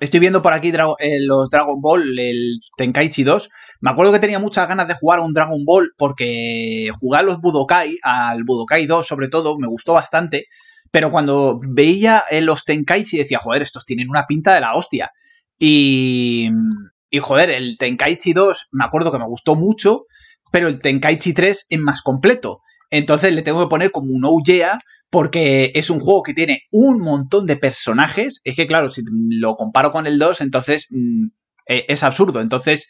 Estoy viendo por aquí eh, los Dragon Ball, el Tenkaichi 2. Me acuerdo que tenía muchas ganas de jugar a un Dragon Ball porque jugar los Budokai, al Budokai 2 sobre todo, me gustó bastante pero cuando veía los Tenkaichi decía, joder, estos tienen una pinta de la hostia. Y, joder, el Tenkaichi 2 me acuerdo que me gustó mucho, pero el Tenkaichi 3 es más completo. Entonces le tengo que poner como un oyea porque es un juego que tiene un montón de personajes. Es que claro, si lo comparo con el 2, entonces mm, e, es absurdo. Entonces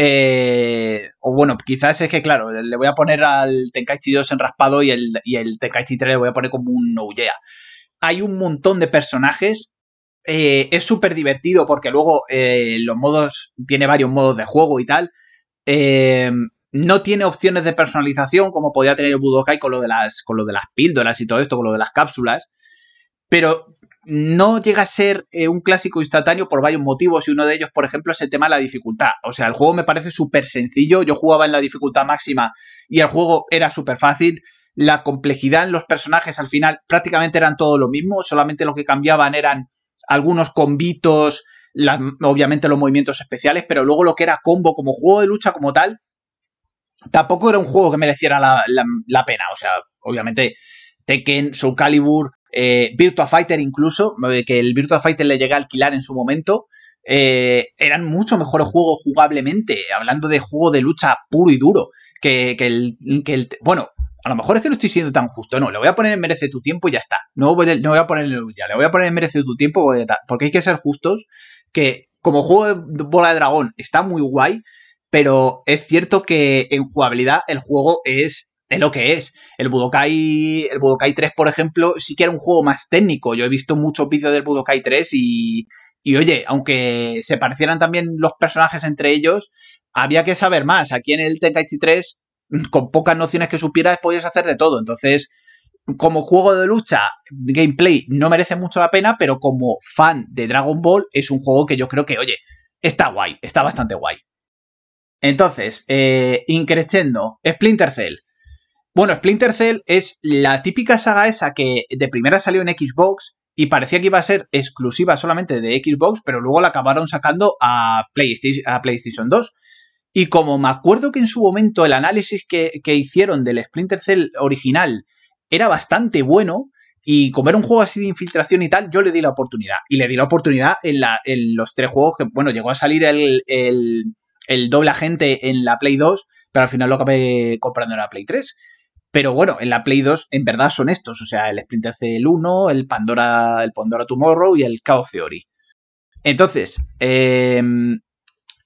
eh, o bueno, quizás es que, claro, le voy a poner al Tenkaichi 2 en raspado y el, y el Tenkaichi 3 le voy a poner como un no Hay un montón de personajes. Eh, es súper divertido porque luego eh, los modos. Tiene varios modos de juego y tal. no tiene opciones de personalización como podía tener el Budokai con lo de las, con lo de las píldoras y todo esto, con lo de las cápsulas. Pero no llega a ser eh, un clásico instantáneo por varios motivos y uno de ellos, por ejemplo, es el tema de la dificultad. O sea, el juego me parece súper sencillo, yo jugaba en la dificultad máxima y el juego era súper fácil. La complejidad en los personajes al final prácticamente eran todo lo mismo, solamente lo que cambiaban eran algunos combitos, obviamente los movimientos especiales, pero luego lo que era combo como juego de lucha como tal, tampoco era un juego que mereciera la, la pena. O sea, obviamente Tekken, Soul Calibur, eh, Virtua Fighter incluso, eh, que el Virtua Fighter le llega a alquilar en su momento, eh, eran mucho mejores juegos jugablemente, hablando de juego de lucha puro y duro, que, el, Bueno, a lo mejor es que no estoy siendo tan justo, no, le voy a poner en merece tu tiempo y ya está, no voy, no voy a poner ya, le voy a poner en merece tu tiempo porque hay que ser justos, que como juego de bola de dragón está muy guay, pero es cierto que en jugabilidad el juego es es lo que es. El Budokai, el Budokai 3, por ejemplo, sí que era un juego más técnico. Yo he visto muchos vídeos del Budokai 3 y, y oye, aunque se parecieran también los personajes entre ellos, había que saber más. Aquí en el Tenkaichi 3, con pocas nociones que supieras, podías hacer de todo. Entonces, como juego de lucha, gameplay no merece mucho la pena, pero como fan de Dragon Ball, es un juego que yo creo que, oye, está guay, está bastante guay. Entonces, eh, Increchendo, Splinter Cell. Bueno, Splinter Cell es la típica saga esa que de primera salió en Xbox y parecía que iba a ser exclusiva solamente de Xbox, pero luego la acabaron sacando a PlayStation, a PlayStation 2. Y como me acuerdo que en su momento el análisis que, hicieron del Splinter Cell original era bastante bueno, y como era un juego así de infiltración y tal, yo le di la oportunidad. Y le di la oportunidad en, los tres juegos que, bueno, llegó a salir el, el, el doble agente en la Play 2, pero al final lo acabé comprando en la Play 3. Pero bueno, en la Play 2 en verdad son estos, o sea, el Splinter Cell 1, el Pandora, el Pandora Tomorrow y el Chaos Theory. Entonces, em,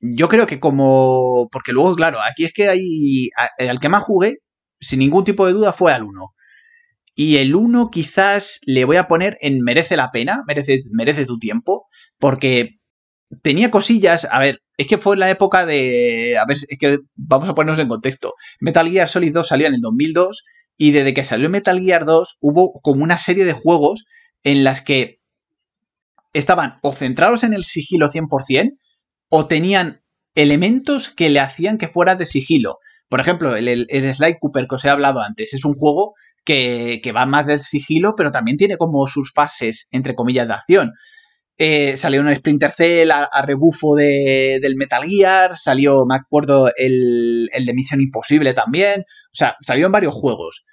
yo creo que como... Porque luego, claro, aquí es que hay... Eh, al que más jugué, sin ningún tipo de duda, fue al 1. Y el 1 quizás le voy a poner en merece la pena, merece, merece tu tiempo, porque tenía cosillas, a ver, es que fue la época de. A ver, es que vamos a ponernos en contexto. Metal Gear Solid 2 salió en el 2002 y desde que salió Metal Gear 2 hubo como una serie de juegos en las que estaban o centrados en el sigilo 100% o tenían elementos que le hacían que fuera de sigilo. Por ejemplo, el, el, Sly Cooper que os he hablado antes es un juego que, que, va más del sigilo, pero también tiene como sus fases, entre comillas, de acción. Eh, salió un Splinter Cell a, rebufo de, del Metal Gear, salió, me acuerdo, el, el, de Misión Imposible también. O sea, salió en varios juegos.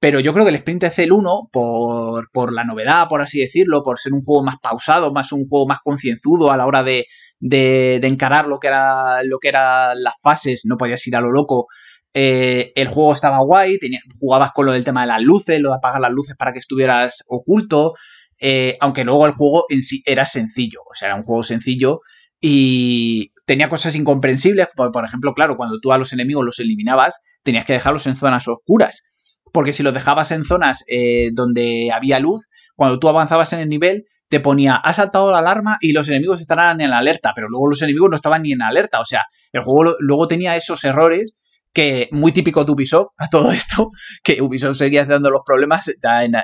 Pero yo creo que el Splinter Cell 1, por, la novedad, por así decirlo, por ser un juego más pausado, más un juego más concienzudo a la hora de, de, encarar lo que, era, lo que eran las fases, no podías ir a lo loco. Eh, el juego estaba guay, tenía, jugabas con lo del tema de las luces, lo de apagar las luces para que estuvieras oculto. Eh, aunque luego el juego en sí era sencillo, o sea, era un juego sencillo y tenía cosas incomprensibles, por ejemplo, claro, cuando tú a los enemigos los eliminabas, tenías que dejarlos en zonas oscuras, porque si los dejabas en zonas eh, donde había luz, cuando tú avanzabas en el nivel, te ponía, ha saltado la alarma y los enemigos estarán en alerta, pero luego los enemigos no estaban ni en alerta, o sea, el juego luego tenía esos errores que muy típico de Ubisoft a todo esto, que Ubisoft seguía dando los problemas en,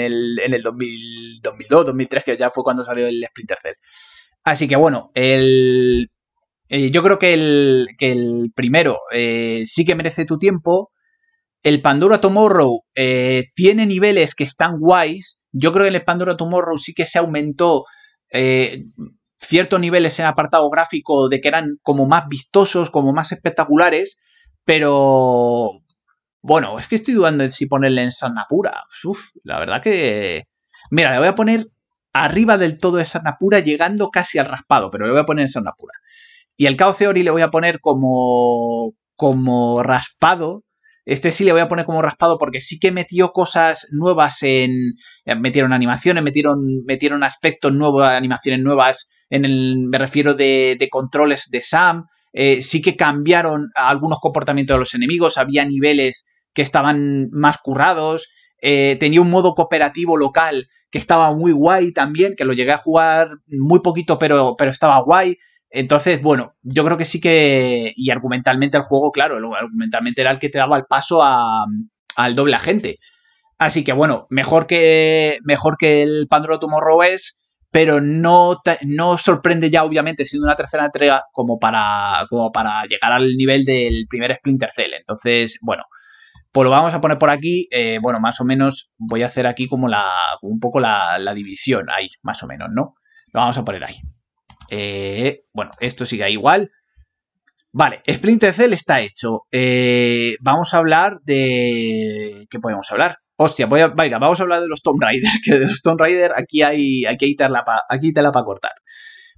el, 2002, 2003, que ya fue cuando salió el Splinter Cell. Así que bueno, el, eh, yo creo que el, que el primero eh, sí que merece tu tiempo. El Pandora Tomorrow eh, tiene niveles que están guays. Yo creo que en el Pandora Tomorrow sí que se aumentó ciertos niveles en apartado gráfico de que eran como más vistosos, como más espectaculares. Pero bueno, es que estoy dudando de si ponerle en Sanapura. Uf, la verdad que. Mira, le voy a poner arriba del todo de Sanapura, llegando casi al raspado, pero le voy a poner en Sanapura. Y el Chaos Theory le voy a poner como. como raspado. Este sí le voy a poner como raspado porque sí que metió cosas nuevas en. Eh, metieron animaciones, metieron, metieron aspectos nuevos, animaciones nuevas. En el, me refiero de, de controles de Sam eh, sí que cambiaron algunos comportamientos de los enemigos, había niveles que estaban más currados, eh, tenía un modo cooperativo local que estaba muy guay también, que lo llegué a jugar muy poquito, pero, pero estaba guay. Entonces, bueno, yo creo que sí que. Y argumentalmente el juego, claro, argumentalmente era el que te daba el paso a, al doble agente. Así que bueno, mejor que. Mejor que el Pandora Tomorrow es pero no, no sorprende ya, obviamente, siendo una tercera entrega como para, para llegar al nivel del primer Splinter Cell. Entonces, bueno, pues lo vamos a poner por aquí. Eh, bueno, más o menos voy a hacer aquí como la un poco la, división ahí, más o menos, ¿no? Lo vamos a poner ahí. Eh, bueno, esto sigue igual. Vale, Splinter Cell está hecho. Eh, vamos a hablar de... ¿Qué podemos hablar? Hostia, vamos a hablar de los Tomb Raider, <laughs> que de los Tomb Raider aquí hay, aquí hay tela para cortar.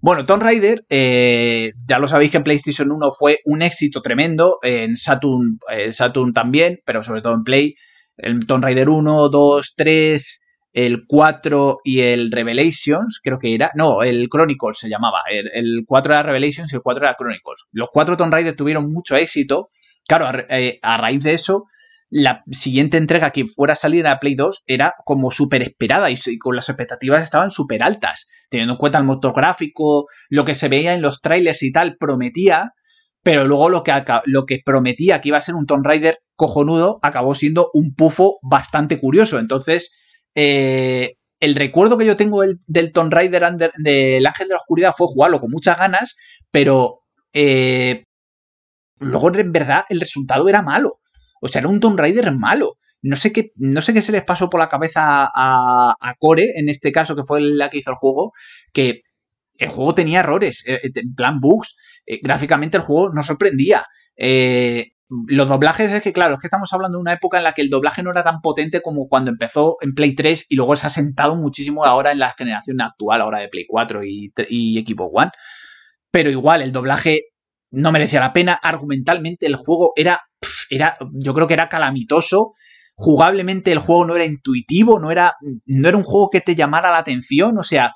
Bueno, Tomb Raider, eh, ya lo sabéis que en PlayStation 1 fue un éxito tremendo, en Saturn, eh, Saturn también, pero sobre todo en Play. El Tomb Raider 1, 2, 3, el 4 y el Revelations, creo que era. No, el Chronicles se llamaba. El, 4 era Revelations y el 4 era Chronicles. Los cuatro Tomb Raiders tuvieron mucho éxito. Claro, a eh, raíz de eso, la siguiente entrega que fuera a salir a Play 2 era como súper esperada y, con las expectativas estaban súper altas, teniendo en cuenta el motor gráfico, lo que se veía en los trailers y tal, prometía, pero luego lo que, lo que prometía que iba a ser un Tomb Raider cojonudo acabó siendo un pufo bastante curioso. Entonces, eh, el recuerdo que yo tengo del, del Tomb Raider del Ángel de la Oscuridad fue jugarlo con muchas ganas, pero eh, luego en verdad el resultado era malo. O sea, era un Tomb Raider malo. No sé qué, no sé qué se les pasó por la cabeza a, Core, en este caso, que fue la que hizo el juego, que el juego tenía errores, eh, eh, en plan bugs. Eh, gráficamente el juego no sorprendía. los doblajes es que, claro, es que estamos hablando de una época en la que el doblaje no era tan potente como cuando empezó en Play 3 y luego se ha sentado muchísimo ahora en la generación actual, ahora de Play 4 y, y Equipo One. Pero igual, el doblaje no merecía la pena. Argumentalmente, el juego era era, yo creo que era calamitoso. Jugablemente el juego no era intuitivo, no era, no era un juego que te llamara la atención, o sea,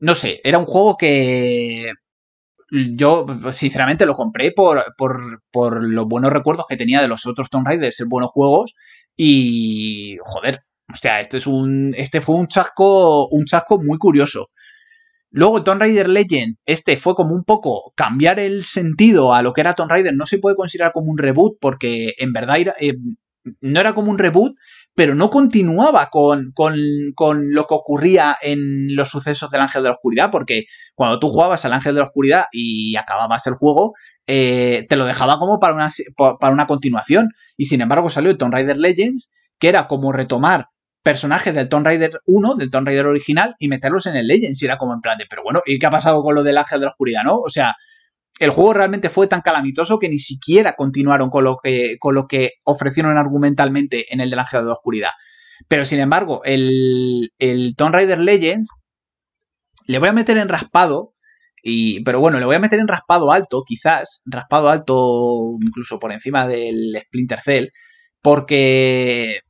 no sé, era un juego que yo sinceramente lo compré por, los buenos recuerdos que tenía de los otros Tomb Raiders, ser buenos juegos y joder, o sea, este es un este fue un chasco un chasco muy curioso. Luego Tomb Raider Legend, este fue como un poco cambiar el sentido a lo que era Tomb Raider, no se puede considerar como un reboot porque en verdad eh, no era como un reboot, pero no continuaba con, lo que ocurría en los sucesos del Ángel de la Oscuridad, porque cuando tú jugabas al Ángel de la Oscuridad y acababas el juego, eh, te lo dejaba como para una, para una continuación. Y sin embargo salió Tomb Raider Legends, que era como retomar personajes del Tomb Raider 1, del Tomb Raider original, y meterlos en el Legends. Y era como en plan de, pero bueno, ¿y qué ha pasado con lo del Ángel de la Oscuridad, no? O sea, el juego realmente fue tan calamitoso que ni siquiera continuaron con lo que, con lo que ofrecieron argumentalmente en el del Ángel de la Oscuridad. Pero sin embargo, el, el Tomb Raider Legends le voy a meter en raspado, y, pero bueno, le voy a meter en raspado alto, quizás, raspado alto incluso por encima del Splinter Cell, porque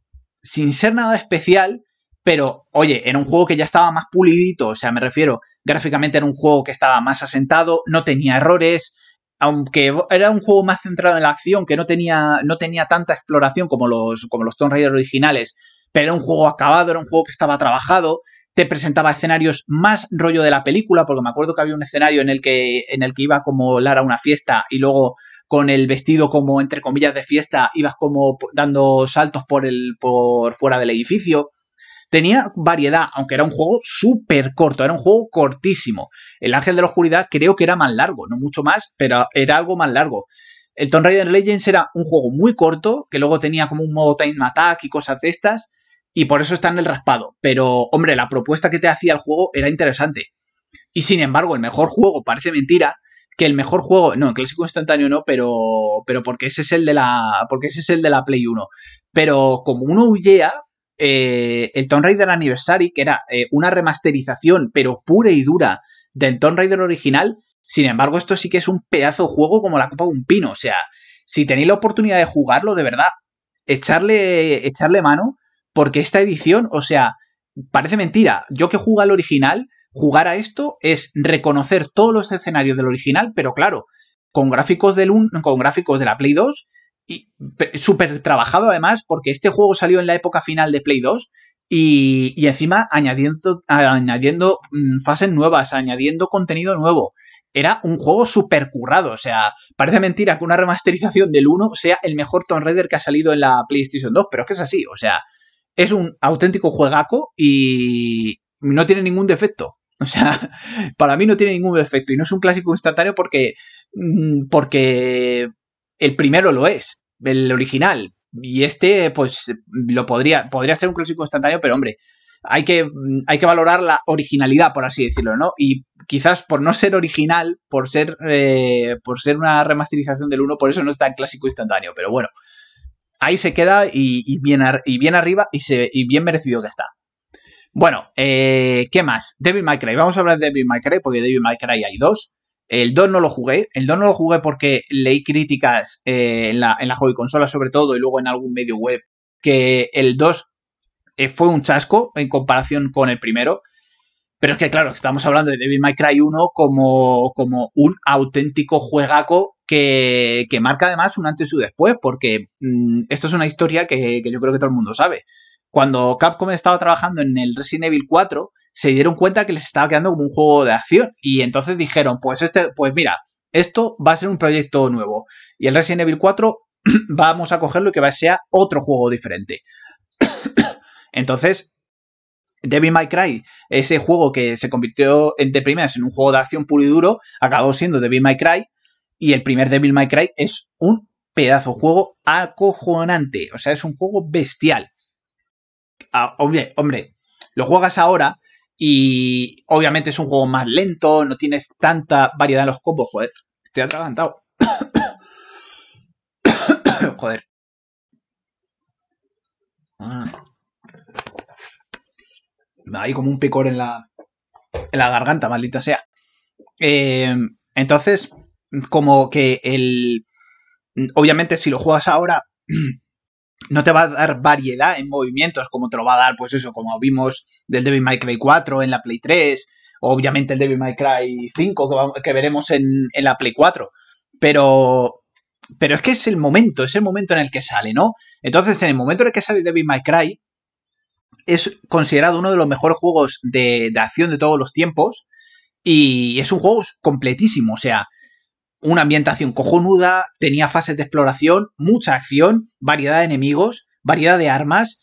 sin ser nada especial, pero oye, era un juego que ya estaba más pulidito, o sea, me refiero, gráficamente era un juego que estaba más asentado, no tenía errores, aunque era un juego más centrado en la acción, que no tenía, no tenía tanta exploración como los, como los Tomb Raider originales, pero era un juego acabado, era un juego que estaba trabajado, te presentaba escenarios más rollo de la película, porque me acuerdo que había un escenario en el que, en el que iba como Lara a una fiesta y luego con el vestido como entre comillas de fiesta, ibas como dando saltos por el por fuera del edificio. Tenía variedad, aunque era un juego súper corto, era un juego cortísimo. El Ángel de la Oscuridad creo que era más largo, no mucho más, pero era algo más largo. El Tomb Raider Legends era un juego muy corto, que luego tenía como un modo time attack y cosas de estas, y por eso está en el raspado. Pero, hombre, la propuesta que te hacía el juego era interesante. Y sin embargo, el mejor juego, parece mentira, que el mejor juego, no, el clásico instantáneo no, pero, pero porque ese es el de la, porque ese es el de la Play 1. Pero como uno huyea, eh, el Tomb Raider Anniversary, que era eh, una remasterización, pero pura y dura, del Tomb Raider original, sin embargo, esto sí que es un pedazo de juego como la copa de un pino. O sea, si tenéis la oportunidad de jugarlo, de verdad, echarle, echarle mano, porque esta edición, o sea, parece mentira. Yo que juego al original, Jugar a esto es reconocer todos los escenarios del original, pero claro, con gráficos, del con gráficos de la Play 2 y súper trabajado además, porque este juego salió en la época final de Play 2 y, encima añadiendo, añadiendo mm, fases nuevas, añadiendo contenido nuevo. Era un juego súper currado, o sea, parece mentira que una remasterización del 1 sea el mejor Tomb Raider que ha salido en la PlayStation 2, pero es que es así, o sea, es un auténtico juegaco y no tiene ningún defecto. <laughs> O sea, para mí no tiene ningún defecto y no es un clásico instantáneo porque, mm, porque el primero lo es, el original. Y este, pues, lo podría, podría ser un clásico instantáneo, pero hombre, hay que, mm, hay que valorar la originalidad, por así decirlo, ¿no? Y quizás por no ser original, por ser, eh, por ser una remasterización del 1, por eso no es tan clásico instantáneo, pero bueno, ahí se queda y, bien, y bien arriba y, se, y bien merecido que está. Bueno, eh, ¿qué más? Devil May Cry. Vamos a hablar de Devil May Cry porque Devil May Cry hay dos. El 2 no lo jugué. El 2 no lo jugué porque leí críticas eh, en, la, en la consola sobre todo y luego en algún medio web que el 2 eh, fue un chasco en comparación con el primero. Pero es que, claro, estamos hablando de Devil May Cry 1 como, como un auténtico juegaco que, que marca además un antes y un después, porque mm, esto es una historia que, que yo creo que todo el mundo sabe cuando Capcom estaba trabajando en el Resident Evil 4, se dieron cuenta que les estaba quedando como un juego de acción. Y entonces dijeron, pues este, pues mira, esto va a ser un proyecto nuevo. Y el Resident Evil 4 <clears throat> vamos a cogerlo y que sea otro juego diferente. <clears throat> entonces, Devil May Cry, ese juego que se convirtió entre de primeras en un juego de acción puro y duro, acabó siendo Devil May Cry. Y el primer Devil May Cry es un pedazo juego acojonante. O sea, es un juego bestial. Ah, hombre, lo juegas ahora y obviamente es un juego más lento, no tienes tanta variedad en los combos, joder, estoy atragantado. <coughs> joder. Ah. como un picor en la, garganta, maldita sea. Eh, entonces, como que el... Obviamente si lo juegas ahora no te va a dar variedad en movimientos como te lo va a dar, pues eso, como vimos del Devil May Cry 4 en la Play 3, obviamente el Devil May Cry 5 que, veremos en, la Play 4. Pero, pero es que es el momento, es el momento en el que sale, ¿no? Entonces, en el momento en el que sale Devil May Cry, es considerado uno de los mejores juegos de, de acción de todos los tiempos y es un juego completísimo, o sea, una ambientación cojonuda, tenía fases de exploración, mucha acción, variedad de enemigos, variedad de armas.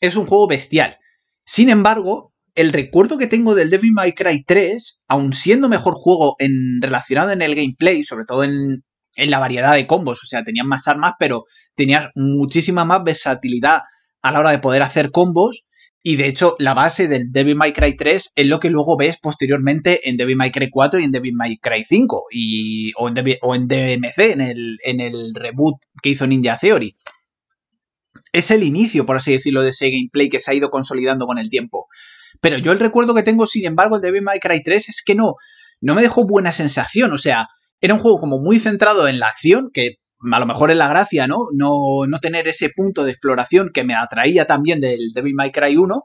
Es un juego bestial. Sin embargo, el recuerdo que tengo del Devil May Cry 3, aun siendo mejor juego en, relacionado en el gameplay, sobre todo en, la variedad de combos, o sea, tenían más armas, pero tenías muchísima más versatilidad a la hora de poder hacer combos, y de hecho, la base del Devil May Cry 3 es lo que luego ves posteriormente en Devil May Cry 4 y en Devil May Cry 5, y, o, en DMC, en el, reboot que hizo Ninja Theory. Es el inicio, por así decirlo, de ese gameplay que se ha ido consolidando con el tiempo. Pero yo el recuerdo que tengo, sin embargo, el Devil May Cry 3 es que no, no me dejó buena sensación, o sea, era un juego como muy centrado en la acción, que a lo mejor es la gracia, ¿no? ¿no? No tener ese punto de exploración que me atraía también del Devil May Cry 1,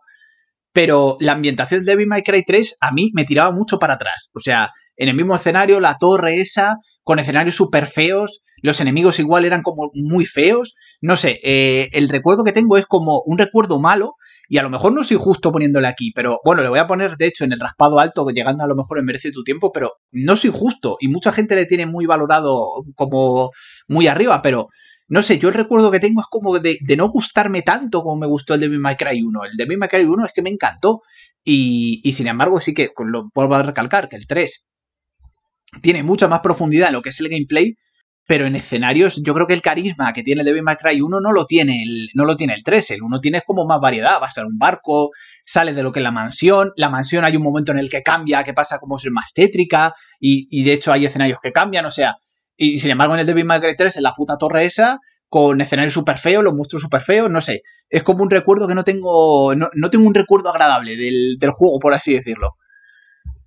pero la ambientación de Devil May Cry 3 a mí me tiraba mucho para atrás. O sea, en el mismo escenario, la torre esa, con escenarios súper feos, los enemigos igual eran como muy feos. No sé, eh, el recuerdo que tengo es como un recuerdo malo, y a lo mejor no soy justo poniéndole aquí, pero bueno, le voy a poner de hecho en el raspado alto, llegando a lo mejor en merece tu tiempo, pero no soy justo. Y mucha gente le tiene muy valorado como muy arriba, pero no sé, yo el recuerdo que tengo es como de, no gustarme tanto como me gustó el de My Cry 1. El de My Cry 1 es que me encantó. Y, y sin embargo, sí que lo vuelvo a recalcar, que el 3 tiene mucha más profundidad en lo que es el gameplay, pero en escenarios yo creo que el carisma que tiene Devil May Cry 1 no lo tiene el, no lo tiene el 3, el 1 tiene como más variedad, va a estar un barco, sale de lo que es la mansión, la mansión hay un momento en el que cambia, que pasa como ser más tétrica y, de hecho hay escenarios que cambian, o sea, y sin embargo en el Devil May Cry 3 en la puta torre esa con escenarios súper feos, los monstruos súper feos, no sé, es como un recuerdo que no tengo, no, tengo un recuerdo agradable del, del juego, por así decirlo.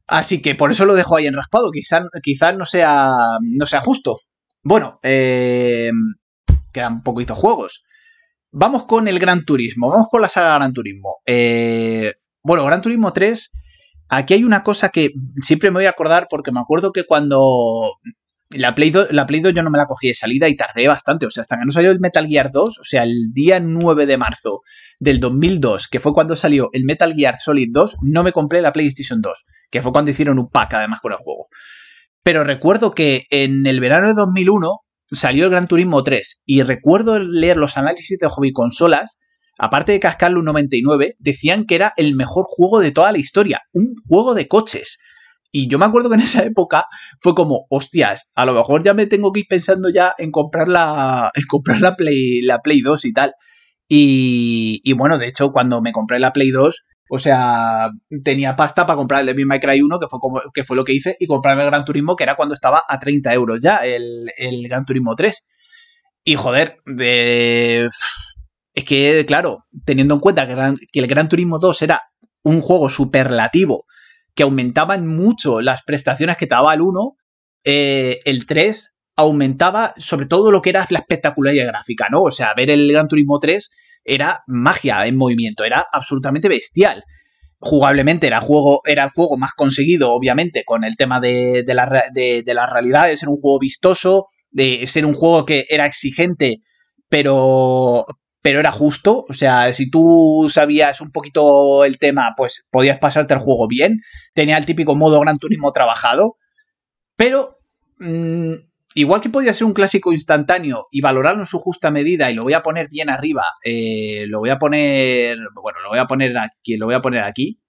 Así que por eso lo dejo ahí en raspado, quizás no, sea, no sea justo. Bueno, eh, quedan poquitos juegos. Vamos con el Gran Turismo, vamos con la saga Gran Turismo. Eh, bueno, Gran Turismo 3, aquí hay una cosa que siempre me voy a acordar porque me acuerdo que cuando la Play, la Play 2 yo no me la cogí de salida y tardé bastante, o sea, hasta que no salió el Metal Gear 2, o sea, el día 9 de marzo del 2002, que fue cuando salió el Metal Gear Solid 2, no me compré la PlayStation 2, que fue cuando hicieron un pack además con el juego. Pero recuerdo que en el verano de 2001 salió el Gran Turismo 3 y recuerdo leer los análisis de hobby consolas, aparte de cascarlo 99, decían que era el mejor juego de toda la historia, un juego de coches. Y yo me acuerdo que en esa época fue como, hostias, a lo mejor ya me tengo que ir pensando ya en comprar la, en comprar la, Play, la Play 2 y tal. Y, y bueno, de hecho, cuando me compré la Play 2, o sea, tenía pasta para comprar el Devil May Cry 1, que fue, como, que fue lo que hice, y comprar el Gran Turismo, que era cuando estaba a 30 euros ya, el, Gran Turismo 3. Y joder, es que, claro, teniendo en cuenta que, el Gran Turismo 2 era un juego superlativo, que aumentaban mucho las prestaciones que te daba el 1, eh, el 3 aumentaba sobre todo lo que era la espectacularidad gráfica, ¿no? O sea, ver el Gran Turismo 3 era magia en movimiento, era absolutamente bestial. Jugablemente era, juego, era el juego más conseguido, obviamente, con el tema de, de, la, de, de las realidades, ser un juego vistoso, de ser un juego que era exigente, pero, pero era justo. O sea, si tú sabías un poquito el tema, pues podías pasarte el juego bien. Tenía el típico modo Gran Turismo trabajado. Pero mm, Igual que podía ser un clásico instantáneo y valorarlo en su justa medida, y lo voy a poner bien arriba, eh, lo voy a poner, bueno, lo voy a poner aquí, lo voy a poner aquí.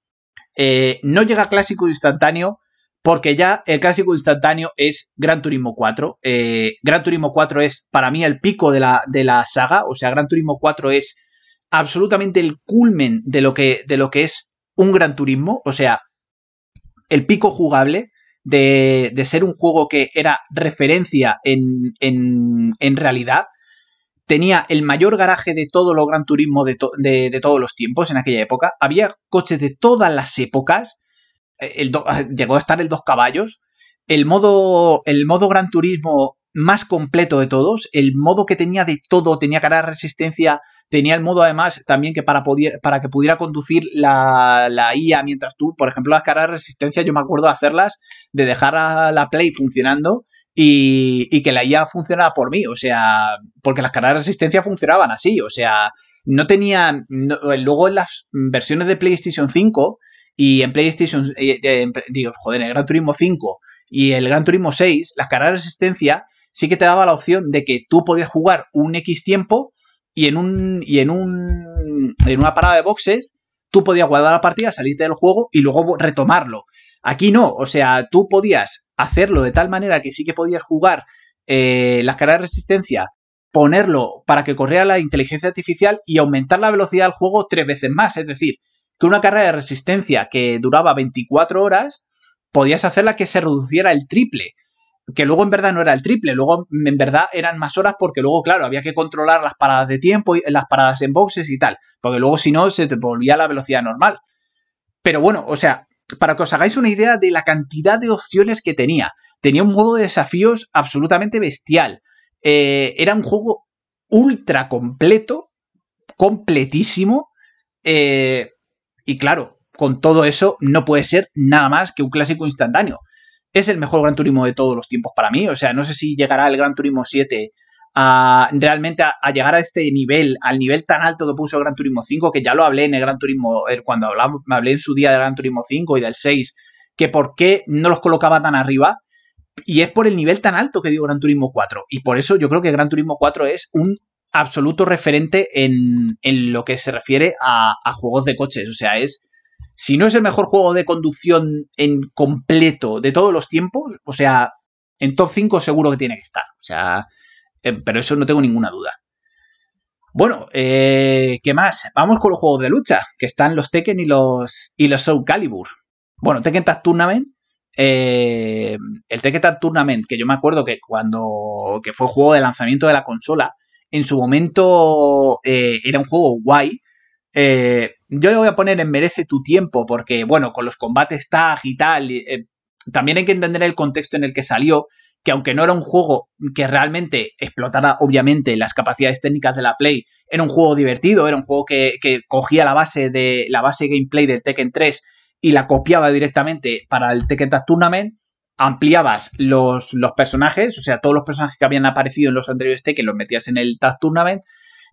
Eh, no llega clásico instantáneo porque ya el clásico instantáneo es Gran Turismo 4. Eh, gran Turismo 4 es para mí el pico de la, de la saga, o sea, Gran Turismo 4 es absolutamente el culmen de lo que, de lo que es un Gran Turismo, o sea, el pico jugable de, ser un juego que era referencia en, realidad, tenía el mayor garaje de todo lo Gran Turismo de, todos los tiempos en aquella época, había coches de todas las épocas, eh, llegó a estar el dos caballos, el modo, el modo Gran Turismo más completo de todos, el modo que tenía de todo, tenía cara de resistencia, tenía el modo además también que para, poder, para que pudiera conducir la, la, IA mientras tú, por ejemplo, las caras de resistencia, yo me acuerdo de hacerlas, de dejar a la Play funcionando y, y que la IA funcionara por mí, o sea, porque las caras de resistencia funcionaban así, o sea, no tenían luego en las versiones de PlayStation 5 y en PlayStation, eh, eh, digo, joder, en el Gran Turismo 5 y el Gran Turismo 6, las caras de resistencia sí que te daba la opción de que tú podías jugar un X tiempo y en un, y en un, en una parada de boxes, tú podías guardar la partida, salirte del juego y luego retomarlo. Aquí no, o sea, tú podías hacerlo de tal manera que sí que podías jugar eh, las carreras de resistencia, ponerlo para que corriera la inteligencia artificial y aumentar la velocidad del juego tres veces más. Es decir, que una carrera de resistencia que duraba 24 horas, podías hacerla que se reduciera el triple que luego en verdad no era el triple, luego en verdad eran más horas porque luego, claro, había que controlar las paradas de tiempo y las paradas en boxes y tal, porque luego si no se te volvía la velocidad normal. Pero bueno, o sea, para que os hagáis una idea de la cantidad de opciones que tenía, tenía un modo de desafíos absolutamente bestial. Eh, era un juego ultra completo, completísimo, eh, y claro, con todo eso no puede ser nada más que un clásico instantáneo es el mejor Gran Turismo de todos los tiempos para mí. O sea, no sé si llegará el Gran Turismo 7 a realmente a, llegar a este nivel, al nivel tan alto que puso el Gran Turismo 5, que ya lo hablé en el Gran Turismo, cuando hablamos, hablé en su día del Gran Turismo 5 y del 6, que por qué no los colocaba tan arriba. Y es por el nivel tan alto que dio Gran Turismo 4. Y por eso yo creo que Gran Turismo 4 es un absoluto referente en, en lo que se refiere a juegos de coches. O sea, es si no es el mejor juego de conducción en completo de todos los tiempos, o sea, en top 5 seguro que tiene que estar. O sea, eh, pero eso no tengo ninguna duda. Bueno, eh, ¿qué más? Vamos con los juegos de lucha, que están los Tekken y los, y los Soul Calibur. Bueno, Tekken Tag Tournament. Eh, el Tekken Tag Tournament, que yo me acuerdo que cuando que fue juego de lanzamiento de la consola, en su momento era un juego guay, eh, yo le voy a poner en merece tu tiempo, porque, bueno, con los combates tag y tal, eh, también hay que entender el contexto en el que salió, que aunque no era un juego que realmente explotara, obviamente, las capacidades técnicas de la Play, era un juego divertido, era un juego que, cogía la base de la base gameplay del Tekken 3 y la copiaba directamente para el Tekken Tag Tournament, ampliabas los, los, personajes, o sea, todos los personajes que habían aparecido en los anteriores Tekken los metías en el Tag Tournament,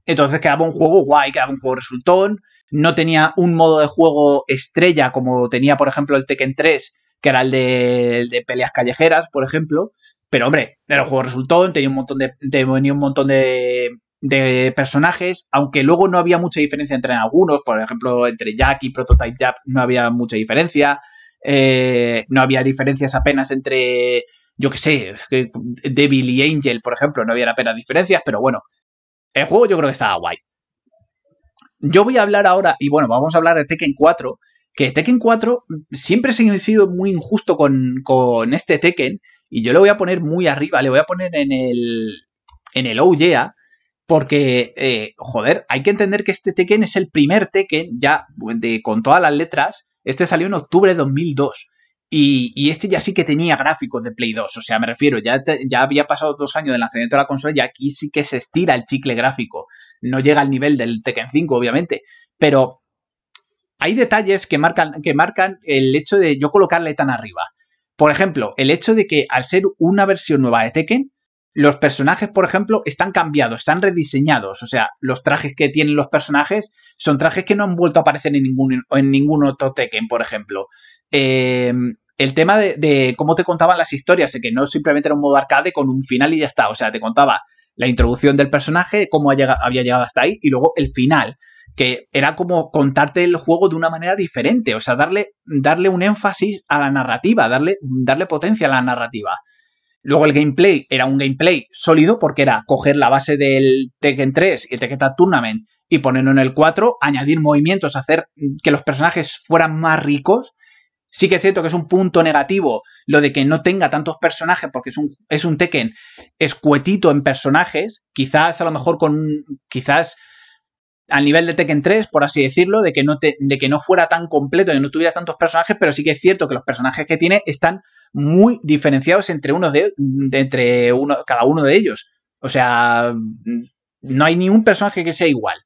entonces quedaba un juego guay, quedaba un juego resultón, no tenía un modo de juego estrella como tenía, por ejemplo, el Tekken 3, que era el de, peleas callejeras, por ejemplo. Pero hombre, el juego resultó, tenía un montón de, tenía un montón de, personajes, aunque luego no había mucha diferencia entre algunos, por ejemplo, entre Jack y Prototype Jack no había mucha diferencia, eh, no había diferencias apenas entre, yo qué sé, Devil y Angel, por ejemplo, no había apenas diferencias, pero bueno, el juego yo creo que estaba guay. Yo voy a hablar ahora, y bueno, vamos a hablar de Tekken 4, que Tekken 4 siempre ha sido muy injusto con, este Tekken, y yo le voy a poner muy arriba, le voy a poner en el, en el porque, eh, joder, hay que entender que este Tekken es el primer Tekken, ya con todas las letras, este salió en octubre de 2002. Y, este ya sí que tenía gráficos de Play 2. O sea, me refiero, ya, ya había pasado dos años del lanzamiento de la consola y aquí sí que se estira el chicle gráfico no llega al nivel del Tekken 5, obviamente, pero hay detalles que marcan, que marcan el hecho de yo colocarle tan arriba. Por ejemplo, el hecho de que al ser una versión nueva de Tekken, los personajes, por ejemplo, están cambiados, están rediseñados. O sea, los trajes que tienen los personajes son trajes que no han vuelto a aparecer en ningún, en ningún otro Tekken, por ejemplo. Em, el tema de, de, cómo te contaban las historias, que no simplemente era un modo arcade con un final y ya está. O sea, te contaba la introducción del personaje, cómo había llegado hasta ahí y luego el final, que era como contarte el juego de una manera diferente, o sea, darle, darle un énfasis a la narrativa, darle, darle potencia a la narrativa. Luego el gameplay era un gameplay sólido porque era coger la base del Tekken 3 y el Tekken Tournament y ponerlo en el 4, añadir movimientos, hacer que los personajes fueran más ricos Sí que es cierto que es un punto negativo lo de que no tenga tantos personajes, porque es un, es un Tekken escuetito en personajes. Quizás a lo mejor con. Quizás al nivel de Tekken 3, por así decirlo, de que no, de que no fuera tan completo, y no tuviera tantos personajes, pero sí que es cierto que los personajes que tiene están muy diferenciados entre, uno entre uno, cada uno de ellos. O sea, mm, no hay ni un personaje que sea igual.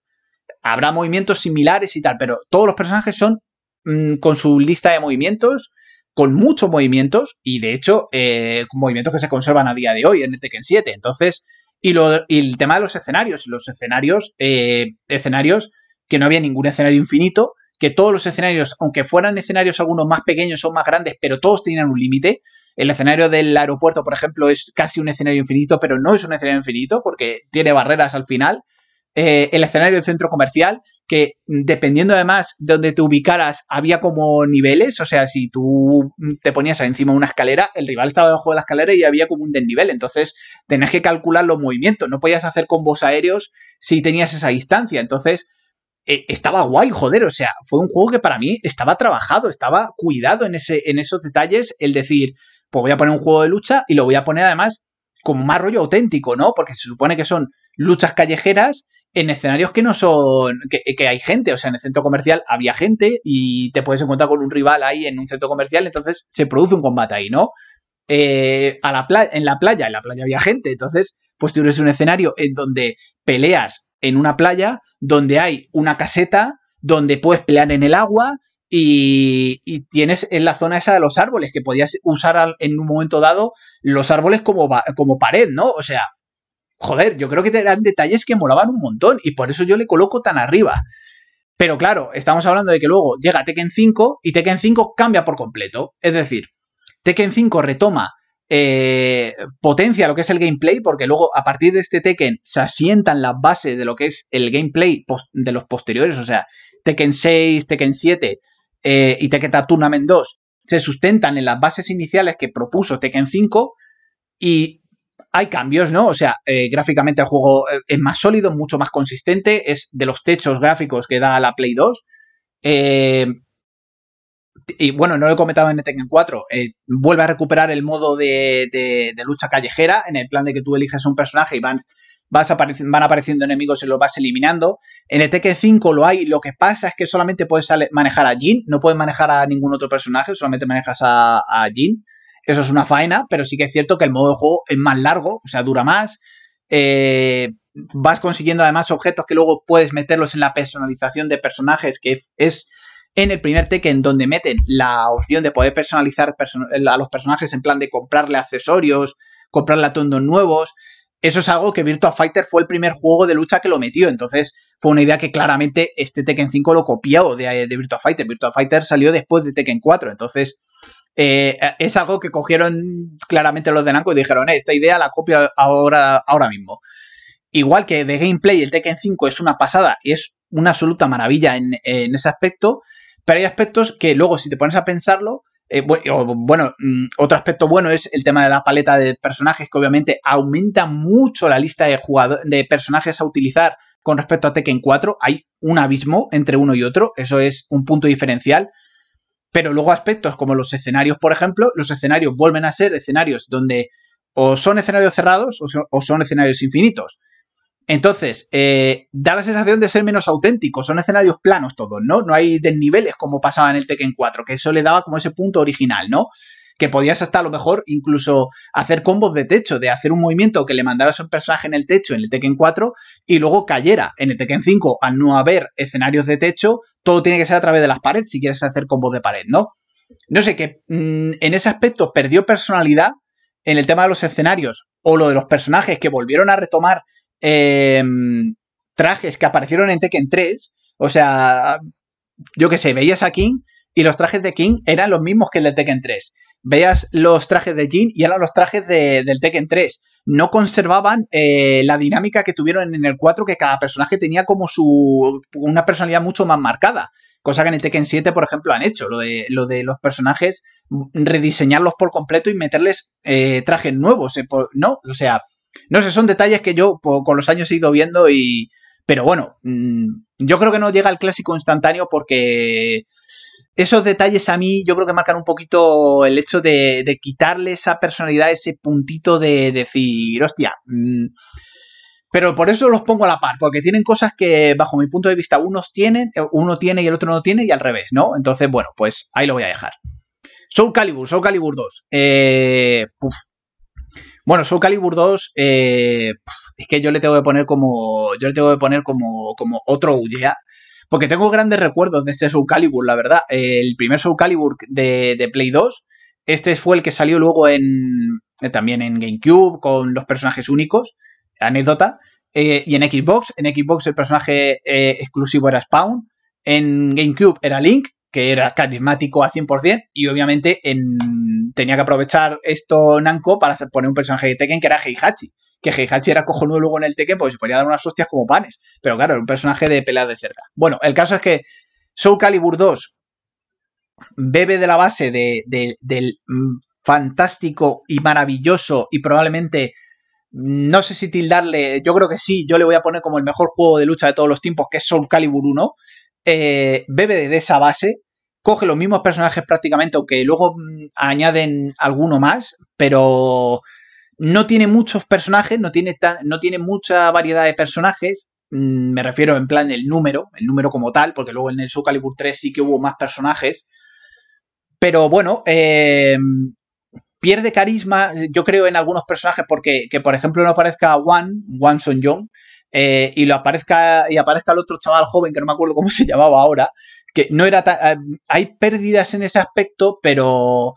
Habrá movimientos similares y tal, pero todos los personajes son Mm, con su lista de movimientos, con muchos movimientos y de hecho eh, movimientos que se conservan a día de hoy en que Tekken 7. Entonces, y, lo, el tema de los escenarios, los escenarios, eh, escenarios que no había ningún escenario infinito, que todos los escenarios, aunque fueran escenarios algunos más pequeños o más grandes, pero todos tenían un límite. El escenario del aeropuerto, por ejemplo, es casi un escenario infinito, pero no es un escenario infinito porque tiene barreras al final. Eh, el escenario del centro comercial, que dependiendo además de donde te ubicaras, había como niveles, o sea, si tú te ponías encima de una escalera, el rival estaba debajo de la escalera y había como un desnivel, entonces tenías que calcular los movimientos, no podías hacer combos aéreos si tenías esa distancia, entonces e, estaba guay, joder, o sea, fue un juego que para mí estaba trabajado, estaba cuidado en, ese, en esos detalles, el decir, pues voy a poner un juego de lucha y lo voy a poner además como más rollo auténtico, ¿no? Porque se supone que son luchas callejeras, en escenarios que no son, que, hay gente, o sea, en el centro comercial había gente y te puedes encontrar con un rival ahí en un centro comercial, entonces se produce un combate ahí, ¿no? Eh, a la en la playa, en la playa había gente, entonces, pues tienes un escenario en donde peleas en una playa, donde hay una caseta, donde puedes pelear en el agua, y, tienes en la zona esa de los árboles, que podías usar en un momento dado los árboles como, como pared, ¿no? O sea, joder, yo creo que eran detalles que molaban un montón y por eso yo le coloco tan arriba. Pero claro, estamos hablando de que luego llega Tekken 5 y Tekken 5 cambia por completo. Es decir, Tekken 5 retoma, eh, potencia lo que es el gameplay, porque luego a partir de este Tekken se asientan las bases de lo que es el gameplay de los posteriores, o sea, Tekken 6, Tekken 7 eh, y Tekken Tournament 2 se sustentan en las bases iniciales que propuso Tekken 5 y hay cambios, ¿no? O sea, eh, gráficamente el juego eh, es más sólido, mucho más consistente, es de los techos gráficos que da la Play 2. Eh, y bueno, no lo he comentado en el 4, vuelve a recuperar el modo de, lucha callejera, en el plan de que tú eliges un personaje y van, van apareciendo enemigos y los vas eliminando. En el 5 lo hay, lo que pasa es que solamente puedes manejar a Jin, no puedes manejar a ningún otro personaje, solamente manejas a, a Jin. Eso es una faena, pero sí que es cierto que el modo de juego es más largo, o sea, dura más. Eh, vas consiguiendo además objetos que luego puedes meterlos en la personalización de personajes, que es en el primer Tekken donde meten la opción de poder personalizar eh, a los personajes en plan de comprarle accesorios, comprarle atuendos nuevos. Eso es algo que Virtua Fighter fue el primer juego de lucha que lo metió, entonces fue una idea que claramente este Tekken 5 lo copió de, de Virtua Fighter. Virtua Fighter salió después de Tekken 4, entonces eh, eh, es algo que cogieron claramente los de Nanco y dijeron, eh, esta idea la copio ahora, ahora mismo. Igual que de gameplay, el Tekken 5 es una pasada y es una absoluta maravilla en, ese aspecto, pero hay aspectos que luego, si te pones a pensarlo, bueno, mm, otro aspecto bueno es el tema de la paleta de personajes, que obviamente aumenta mucho la lista de, de personajes a utilizar con respecto a Tekken 4. Hay un abismo entre uno y otro, eso es un punto diferencial. Pero luego aspectos como los escenarios, por ejemplo, los escenarios vuelven a ser escenarios donde o son escenarios cerrados o son, escenarios infinitos. Entonces, eh, da la sensación de ser menos auténtico. Son escenarios planos todos, ¿no? No hay desniveles como pasaba en el Tekken 4, que eso le daba como ese punto original, ¿no? Que podías hasta a lo mejor incluso hacer combos de techo, de hacer un movimiento que le mandaras a un personaje en el techo en el Tekken 4 y luego cayera. En el Tekken 5, al no haber escenarios de techo, todo tiene que ser a través de las paredes si quieres hacer combos de pared, ¿no? No sé, que mm, en ese aspecto perdió personalidad en el tema de los escenarios o lo de los personajes que volvieron a retomar eh, trajes que aparecieron en Tekken 3. O sea, yo qué sé, veías a King y los trajes de King eran los mismos que el de Tekken 3. Veas los trajes de Jin y ahora los trajes del Tekken 3. No conservaban eh, la dinámica que tuvieron en el 4, que cada personaje tenía como su. una personalidad mucho más marcada. Cosa que en el Tekken 7, por ejemplo, han hecho. Lo de, los personajes, mm, rediseñarlos por completo y meterles eh, trajes nuevos. Eh, no, o sea. No sé, son detalles que yo con los años he ido viendo y. Pero bueno, mm, yo creo que no llega al clásico instantáneo porque esos detalles a mí yo creo que marcan un poquito el hecho de, quitarle esa personalidad, ese puntito de decir, hostia. Mm". pero por eso los pongo a la par, porque tienen cosas que, bajo mi punto de vista, unos tienen, eh, uno tiene y el otro no tiene, y al revés, ¿no? Entonces, bueno, pues ahí lo voy a dejar. Soul Calibur, Soul Calibur 2. Eh, bueno, Soul Calibur 2, eh, es que yo le tengo que poner como. Yo le tengo que poner como, como otro ya porque tengo grandes recuerdos de este Soul Calibur, la verdad. El primer Soul Calibur de, de Play 2, este fue el que salió luego en eh, también en GameCube con los personajes únicos, anécdota. Eh, y en Xbox, en Xbox el personaje eh, exclusivo era Spawn, en GameCube era Link, que era carismático a 100%, y obviamente en, tenía que aprovechar esto nanko para poner un personaje de Tekken que era Heihachi que Heihachi era cojonudo luego en el Tekken porque pues se ponía a dar unas hostias como panes. Pero claro, era un personaje de pelear de cerca. Bueno, el caso es que Soul Calibur 2 bebe de la base de, del fantástico y maravilloso y probablemente no sé si tildarle, yo creo que sí, yo le voy a poner como el mejor juego de lucha de todos los tiempos, que es Soul Calibur 1, eh, bebe de esa base, coge los mismos personajes prácticamente, aunque luego mm, añaden alguno más, pero no tiene muchos personajes, no tiene, no tiene mucha variedad de personajes. Mm, me refiero en plan el número, el número como tal, porque luego en el Soul Calibur 3 sí que hubo más personajes. Pero bueno, eh, pierde carisma, yo creo, en algunos personajes, porque que por ejemplo no aparezca Wan, Wan Son Young, eh, y lo aparezca, y aparezca el otro chaval joven, que no me acuerdo cómo se llamaba ahora, que no era tan, eh, hay pérdidas en ese aspecto, pero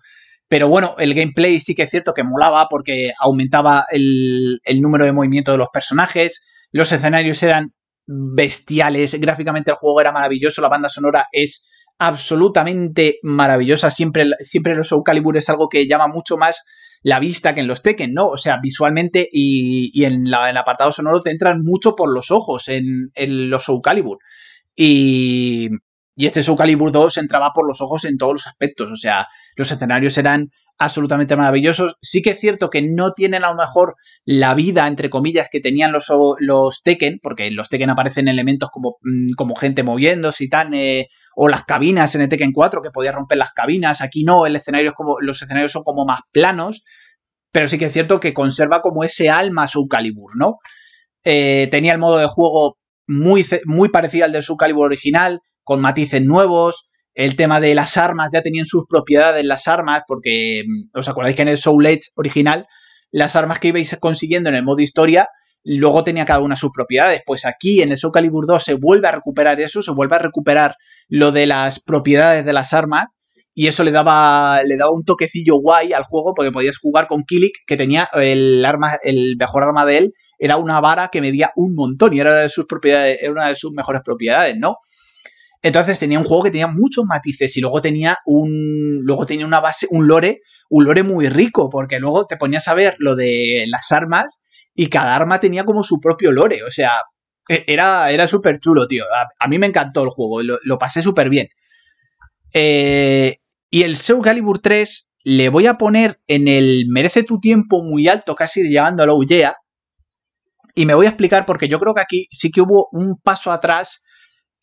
pero bueno, el gameplay sí que es cierto que molaba porque aumentaba el, número de movimiento de los personajes, los escenarios eran bestiales, gráficamente el juego era maravilloso, la banda sonora es absolutamente maravillosa, siempre, siempre los Soul Calibur es algo que llama mucho más la vista que en los Tekken, ¿no? O sea, visualmente y, en, el apartado sonoro te entran mucho por los ojos en, los Soul Calibur. Y, y este Subcalibur Calibur 2 entraba por los ojos en todos los aspectos. O sea, los escenarios eran absolutamente maravillosos. Sí que es cierto que no tienen a lo mejor la vida, entre comillas, que tenían los, los Tekken, porque en los Tekken aparecen elementos como, mm, como gente moviéndose y tan, eh, o las cabinas en el Tekken 4, que podía romper las cabinas. Aquí no, el escenario es como, los escenarios son como más planos, pero sí que es cierto que conserva como ese alma su Calibur, ¿no? Eh, tenía el modo de juego muy, muy parecido al del Subcalibur Calibur original, con matices nuevos. El tema de las armas, ya tenían sus propiedades las armas, porque mm, os acordáis que en el Soul Edge original, las armas que ibais consiguiendo en el modo historia, luego tenía cada una sus propiedades. Pues aquí en el Soul Calibur 2 se vuelve a recuperar eso, se vuelve a recuperar lo de las propiedades de las armas. Y eso le daba, le daba un toquecillo guay al juego porque podías jugar con Kilik, que tenía el arma, el mejor arma de él, era una vara que medía un montón y era de sus propiedades, era una de sus mejores propiedades, ¿no? Entonces tenía un juego que tenía muchos matices y luego tenía un. Luego tenía una base, un lore, un lore muy rico, porque luego te ponías a ver lo de las armas y cada arma tenía como su propio lore. O sea, e, era, era súper chulo, tío. A, mí me encantó el juego, lo, pasé súper bien. Eh, y el Soul Calibur 3 le voy a poner en el merece tu tiempo muy alto, casi llegando a la Y me voy a explicar porque yo creo que aquí sí que hubo un paso atrás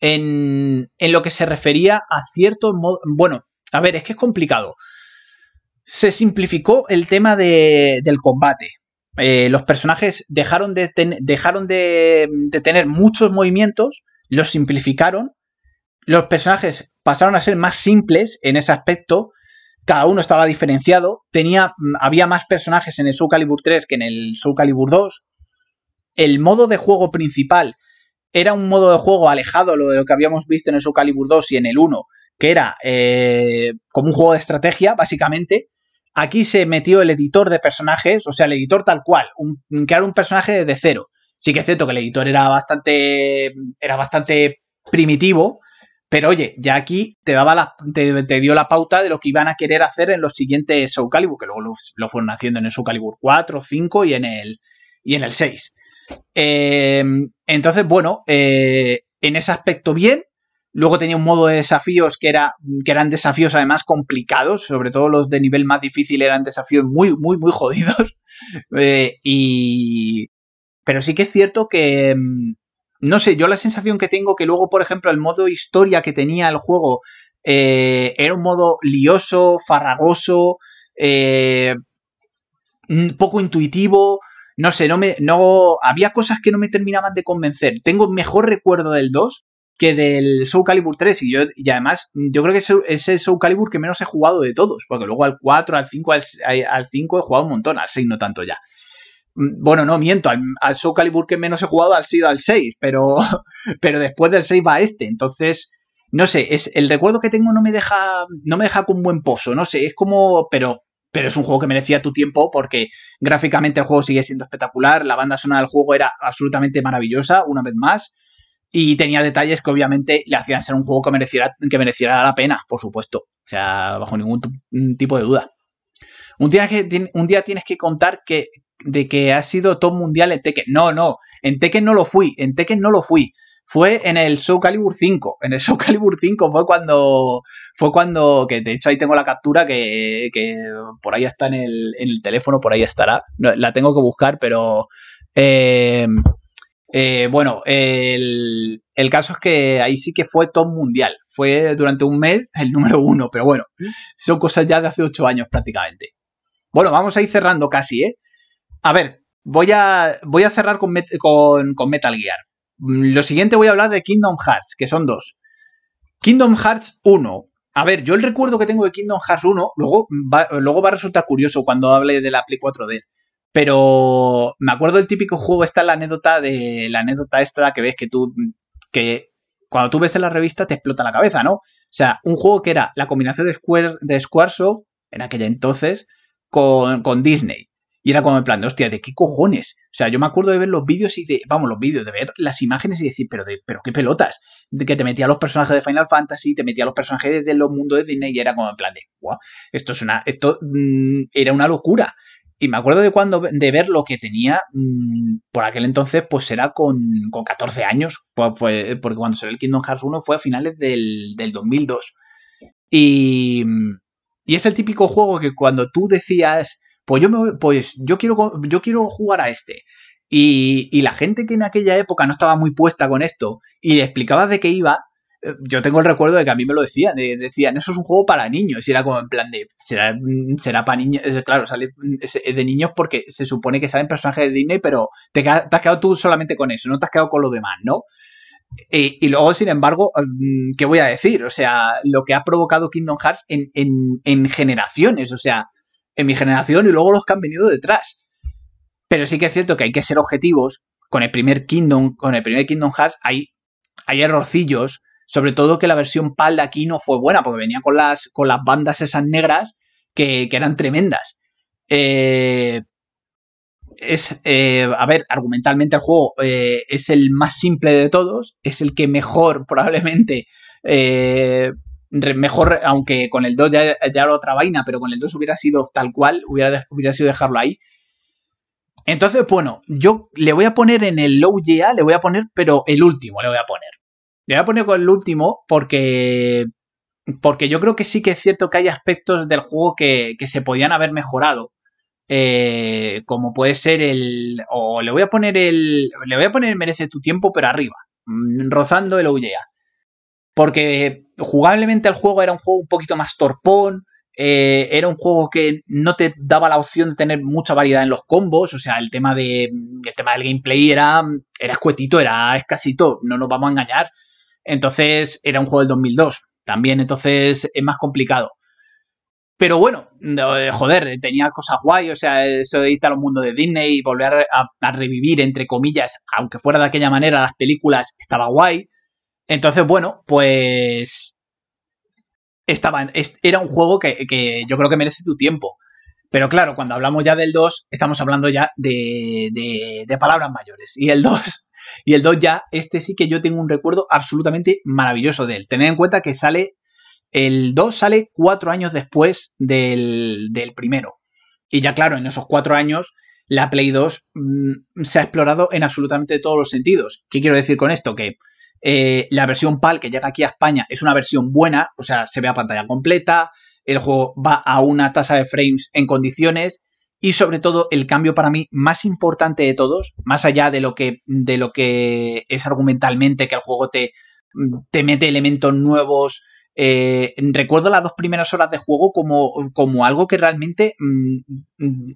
en, lo que se refería a ciertos modos. Bueno, a ver, es que es complicado. Se simplificó el tema del combate. Eh, los personajes dejaron, de, dejaron de, tener muchos movimientos, los simplificaron, los personajes pasaron a ser más simples en ese aspecto, cada uno estaba diferenciado, tenía, había más personajes en el Soul Calibur 3 que en el Soul Calibur 2, el modo de juego principal era un modo de juego alejado lo de lo que habíamos visto en el Soul Calibur 2 y en el 1, que era eh, como un juego de estrategia, básicamente. Aquí se metió el editor de personajes, o sea, el editor tal cual, un, crear un personaje desde cero. Sí que es cierto que el editor era bastante, era bastante primitivo, pero oye, ya aquí te, daba la, te, dio la pauta de lo que iban a querer hacer en los siguientes Soul Calibur, que luego lo, fueron haciendo en el Soul Calibur 4, 5 y en el, y en el 6. Em, entonces, bueno, eh, en ese aspecto bien. Luego tenía un modo de desafíos que, era, que eran desafíos además complicados, sobre todo los de nivel más difícil eran desafíos muy, muy, muy <laughs> jodidos. Eh, y... Pero sí que es cierto que, em, no sé, yo la sensación que tengo que luego, por ejemplo, el modo historia que tenía el juego eh, era un modo lioso, farragoso, poco intuitivo, no sé, no me, no, había cosas que no me terminaban de convencer. Tengo mejor recuerdo del 2 que del Soul Calibur 3 y yo y además yo creo que es el Soul Calibur que menos he jugado de todos, porque luego al 4, al 5, al, 5 he jugado un montón, al 6 no tanto ya. Mm, bueno, no miento, al, Soul Calibur que menos he jugado ha sido al 6, pero, <laughs> pero después del 6 va este, entonces no sé, es el recuerdo que tengo no me deja no me deja con buen pozo, no sé, es como pero pero es un juego que merecía tu tiempo porque gráficamente el juego sigue siendo espectacular, la banda sonora del juego era absolutamente maravillosa, una vez más, y tenía detalles que obviamente le hacían ser un juego que mereciera, que la pena, por supuesto, o sea, bajo ningún tipo de duda. Un día, un día tienes que contar que, de que has sido top mundial en Tekken. No, no, en Tekken no lo fui, en Tekken no lo fui fue en el Show Calibur 5. En el Show Calibur 5 fue cuando. Fue cuando. Que de hecho ahí tengo la captura que, que por ahí está en el, teléfono, por ahí estará. La tengo que buscar, pero. Eh, eh, bueno, el, caso es que ahí sí que fue top mundial. Fue durante un mes el número uno, pero bueno, son cosas ya de hace ocho años prácticamente. Bueno, vamos a ir cerrando casi, ¿eh? A ver, voy a, voy a cerrar con, con Metal Gear. Mm, lo siguiente voy a hablar de Kingdom Hearts, que son dos. Kingdom Hearts 1. A ver, yo el recuerdo que tengo de Kingdom Hearts 1, luego va, luego va a resultar curioso cuando hable de la Play 4D. Pero me acuerdo del típico juego, está la anécdota de la anécdota extra que ves que tú que cuando tú ves en la revista te explota la cabeza, ¿no? O sea, un juego que era la combinación de, Square, de Squaresoft en aquel entonces con, con Disney. Y era como en plan de, hostia, ¿de qué cojones? O sea, yo me acuerdo de ver los vídeos y de, vamos, los vídeos, de ver las imágenes y decir, pero, pero qué pelotas. De que te metía los personajes de Final Fantasy, te metía los personajes de los mundos de Disney y era como en plan de, esto es una, esto mm, era una locura. Y me acuerdo de cuando de ver lo que tenía mm, por aquel entonces, pues era con, con 14 años, pues, pues, porque cuando salió el Kingdom Hearts 1 fue a finales del, del 2002. Y, y es el típico juego que cuando tú decías, pues yo, pues yo, quiero, yo quiero jugar a este. Y, y, la gente que en aquella época no estaba muy puesta con esto y le explicabas de qué iba, eh, yo tengo el recuerdo de que a mí me lo decían, decían, eso es un juego para niños, y era como en plan de, será, mm, será para niños, claro, sale mm, de niños porque se supone que salen personajes de Disney, pero te, has quedado tú solamente con eso, no te has quedado con lo demás, ¿no? Y, luego, sin embargo, mm, ¿qué voy a decir? O sea, lo que ha provocado Kingdom Hearts en, en, en generaciones, o sea, en mi generación y luego los que han venido detrás. Pero sí que es cierto que hay que ser objetivos. Con el primer Kingdom, con el primer Kingdom Hearts hay, hay errorcillos. Sobre todo que la versión PAL de aquí no fue buena, porque venía con las, con las bandas esas negras que, eran tremendas. Eh, es, eh, a ver, argumentalmente el juego eh, es el más simple de todos, es el que mejor probablemente eh, mejor, aunque con el 2 ya, era otra vaina, pero con el 2 hubiera sido tal cual, hubiera, sido dejarlo ahí. Entonces, bueno, yo le voy a poner en el low GA, le voy a poner, pero el último le voy a poner. Le voy a poner con el último porque. Porque yo creo que sí que es cierto que hay aspectos del juego que, se podían haber mejorado. Eh, como puede ser el. O le voy a poner el. Le voy a poner merece tu tiempo, pero arriba. Mm, rozando el OUYEA. Porque jugablemente el juego era un juego un poquito más torpón, eh, era un juego que no te daba la opción de tener mucha variedad en los combos, o sea, el tema, de, el tema del gameplay era, era escuetito, era escasito, no nos vamos a engañar. Entonces, era un juego del 2002 también, entonces es más complicado. Pero bueno, eh, joder, tenía cosas guay, o sea, eso de editar al mundo de Disney y volver a, revivir, entre comillas, aunque fuera de aquella manera, las películas, estaba guay. Entonces, bueno, pues. Estaba, era un juego que, yo creo que merece tu tiempo. Pero claro, cuando hablamos ya del 2, estamos hablando ya de, palabras mayores. Y el 2, <laughs> y el 2 ya, este sí que yo tengo un recuerdo absolutamente maravilloso de él. Tened en cuenta que sale, el 2 sale cuatro años después del, del primero. Y ya claro, en esos cuatro años, la Play 2 mm, se ha explorado en absolutamente todos los sentidos. ¿Qué quiero decir con esto? Que eh, la versión PAL que llega aquí a España es una versión buena, o sea, se ve a pantalla completa, el juego va a una tasa de frames en condiciones y sobre todo el cambio para mí más importante de todos, más allá de lo que, de lo que es argumentalmente que el juego te, te mete elementos nuevos. Eh, recuerdo las dos primeras horas de juego como, como algo que realmente mm,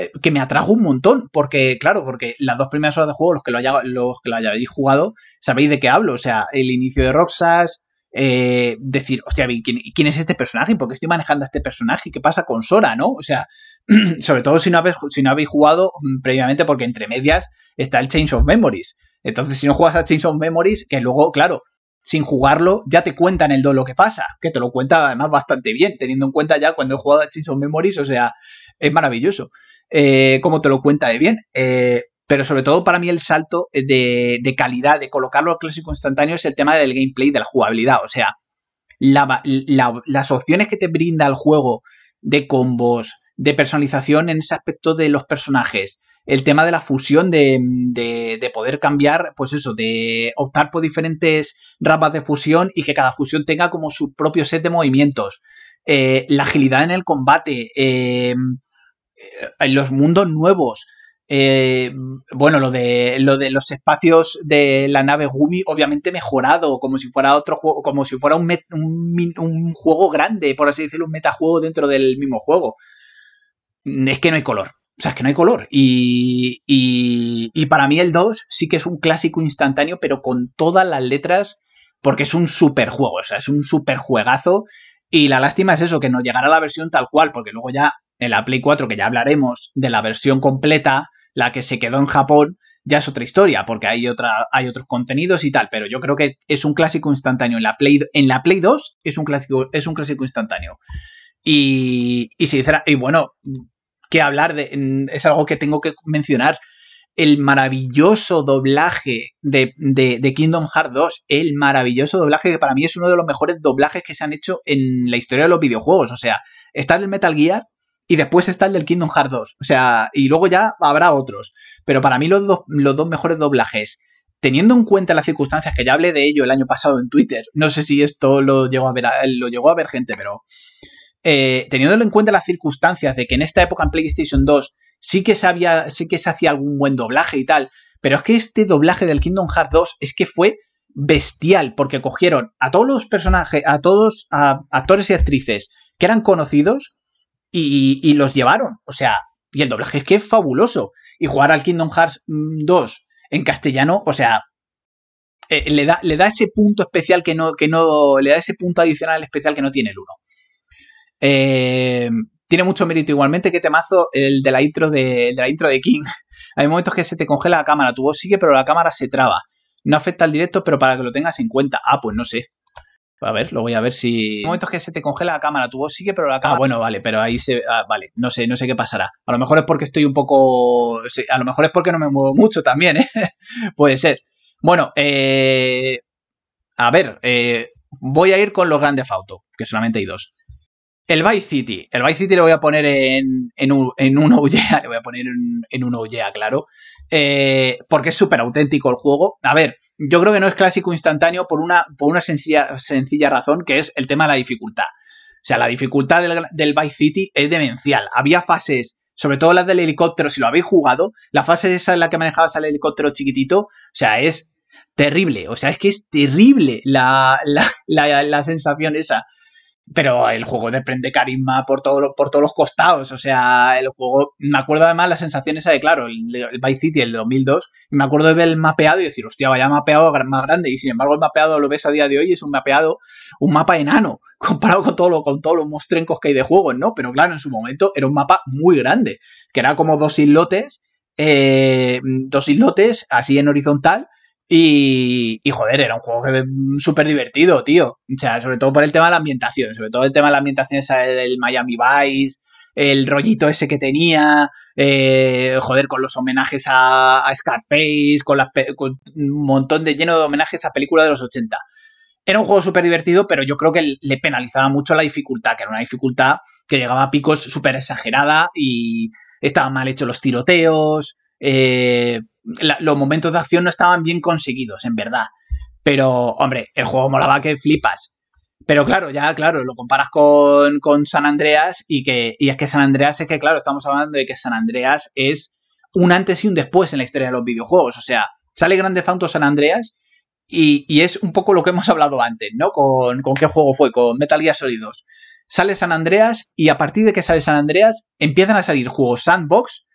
eh, que me atrajo un montón, porque, claro, porque las dos primeras horas de juego, los que lo, haya, los que lo hayáis jugado, sabéis de qué hablo, o sea, el inicio de Roxas, eh, decir, hostia, ¿quién, ¿quién, es este personaje? ¿Por qué estoy manejando a este personaje? ¿Qué pasa con Sora, no? O sea, <clears throat> sobre todo si no, habéis, si no habéis jugado mm, previamente, porque entre medias está el Change of Memories. Entonces, si no juegas a Change of Memories, que luego, claro, sin jugarlo, ya te cuentan el lo que pasa, que te lo cuenta además bastante bien, teniendo en cuenta ya cuando he jugado a Change of Memories, o sea, es maravilloso. Eh, como te lo cuenta de bien. Eh, pero sobre todo para mí el salto de, calidad, de colocarlo al clásico instantáneo, es el tema del gameplay, de la jugabilidad. O sea, las opciones que te brinda el juego de combos, de personalización en ese aspecto de los personajes, el tema de la fusión de, poder cambiar, pues eso, de optar por diferentes ramas de fusión y que cada fusión tenga como su propio set de movimientos, eh, la agilidad en el combate, eh, eh, en los mundos nuevos. Eh, bueno, lo de, lo de los espacios de la nave Gumi, obviamente mejorado, como si fuera otro juego, como si fuera un, un, juego grande, por así decirlo, un metajuego dentro del mismo juego. Mm, es que no hay color. O sea, es que no hay color. Y, y, para mí el 2 sí que es un clásico instantáneo, pero con todas las letras, porque es un super juego, o sea, es un super juegazo. Y la lástima es eso, que no llegará la versión tal cual, porque luego ya en la Play 4, que ya hablaremos de la versión completa, la que se quedó en Japón, ya es otra historia, porque hay, otra, hay otros contenidos y tal, pero yo creo que es un clásico instantáneo. En la Play, en la Play 2 es un clásico, es un clásico instantáneo. Y, y, y bueno, que hablar de. Es algo que tengo que mencionar. El maravilloso doblaje de, Kingdom Hearts 2. El maravilloso doblaje que para mí es uno de los mejores doblajes que se han hecho en la historia de los videojuegos. O sea, está el Metal Gear, y después está el del Kingdom Hearts 2. O sea, y luego ya habrá otros. Pero para mí los, dos mejores doblajes, teniendo en cuenta las circunstancias que ya hablé de ello el año pasado en Twitter, no sé si esto lo llegó a ver, lo llegó a ver gente, pero eh, teniéndolo en cuenta las circunstancias de que en esta época en PlayStation 2 sí que, sabía, sí que se hacía algún buen doblaje y tal, pero es que este doblaje del Kingdom Hearts 2 es que fue bestial, porque cogieron a todos los personajes, a todos a actores y actrices que eran conocidos, y, los llevaron. O sea, y el doblaje es que es fabuloso. Y jugar al Kingdom Hearts 2 mm, en castellano, o sea, eh, le, da, le da ese punto especial que no, que no, le da ese punto adicional especial que no tiene el 1. Eh, tiene mucho mérito igualmente que temazo el de la intro de, el de la intro de King. <laughs> Hay momentos que se te congela la cámara, tu voz sigue, pero la cámara se traba. No afecta al directo, pero para que lo tengas en cuenta. Ah, pues no sé. A ver, lo voy a ver si. Momentos que se te congela la cámara, tu voz sigue, pero la ah, cámara. Ah, bueno, vale, pero ahí se. Ah, vale, no sé, no sé qué pasará. A lo mejor es porque estoy un poco. A lo mejor es porque no me muevo mucho también, ¿eh? <laughs> Puede ser. Bueno, eh... a ver, eh... voy a ir con los grandes autos, que solamente hay dos. El Vice City. El Vice City lo voy a poner en, en, un, <laughs> le voy a poner en, en un claro. Eh, porque es súper auténtico el juego. A ver, yo creo que no es clásico instantáneo por una, por una sencilla, sencilla razón, que es el tema de la dificultad. O sea, la dificultad del, del Vice City es demencial. Había fases, sobre todo las del helicóptero, si lo habéis jugado, la fase esa en la que manejabas al helicóptero chiquitito, o sea, es terrible. O sea, es que es terrible la, la, la sensación esa pero el juego desprende carisma por, por todos los costados. O sea, el juego. Me acuerdo además la sensación esa de, claro, el, Vice City, el 2002. me acuerdo de ver el mapeado y decir, hostia, vaya mapeado más grande. Y sin embargo, el mapeado lo ves a día de hoy es un mapeado, un mapa enano, <laughs> comparado con, todo con todos los mostrencos que hay de juegos, ¿no? Pero claro, en su momento era un mapa muy grande, que era como dos islotes. Eh, dos islotes así en horizontal y, joder, era un juego mm, súper divertido, tío. O sea, sobre todo por el tema de la ambientación, sobre todo el tema de la ambientación esa del Miami Vice, el rollito ese que tenía, eh, joder, con los homenajes a, Scarface, con, un montón de lleno de homenajes a películas de los 80. Era un juego súper divertido, pero yo creo que le penalizaba mucho la dificultad, que era una dificultad que llegaba a picos súper exagerada y estaban mal hechos los tiroteos. Eh, los momentos de acción no estaban bien conseguidos, en verdad. Pero, hombre, el juego molaba que flipas. Pero claro, ya, claro, lo comparas con, San Andreas y que y es que San Andreas es que, claro, estamos hablando de que San Andreas es un antes y un después en la historia de los videojuegos. O sea, sale Grande Auto San Andreas y, es un poco lo que hemos hablado antes, ¿no? Con, con qué juego fue, con Metal Gear Solid 2. Sale San Andreas y a partir de que sale San Andreas empiezan a salir juegos sandbox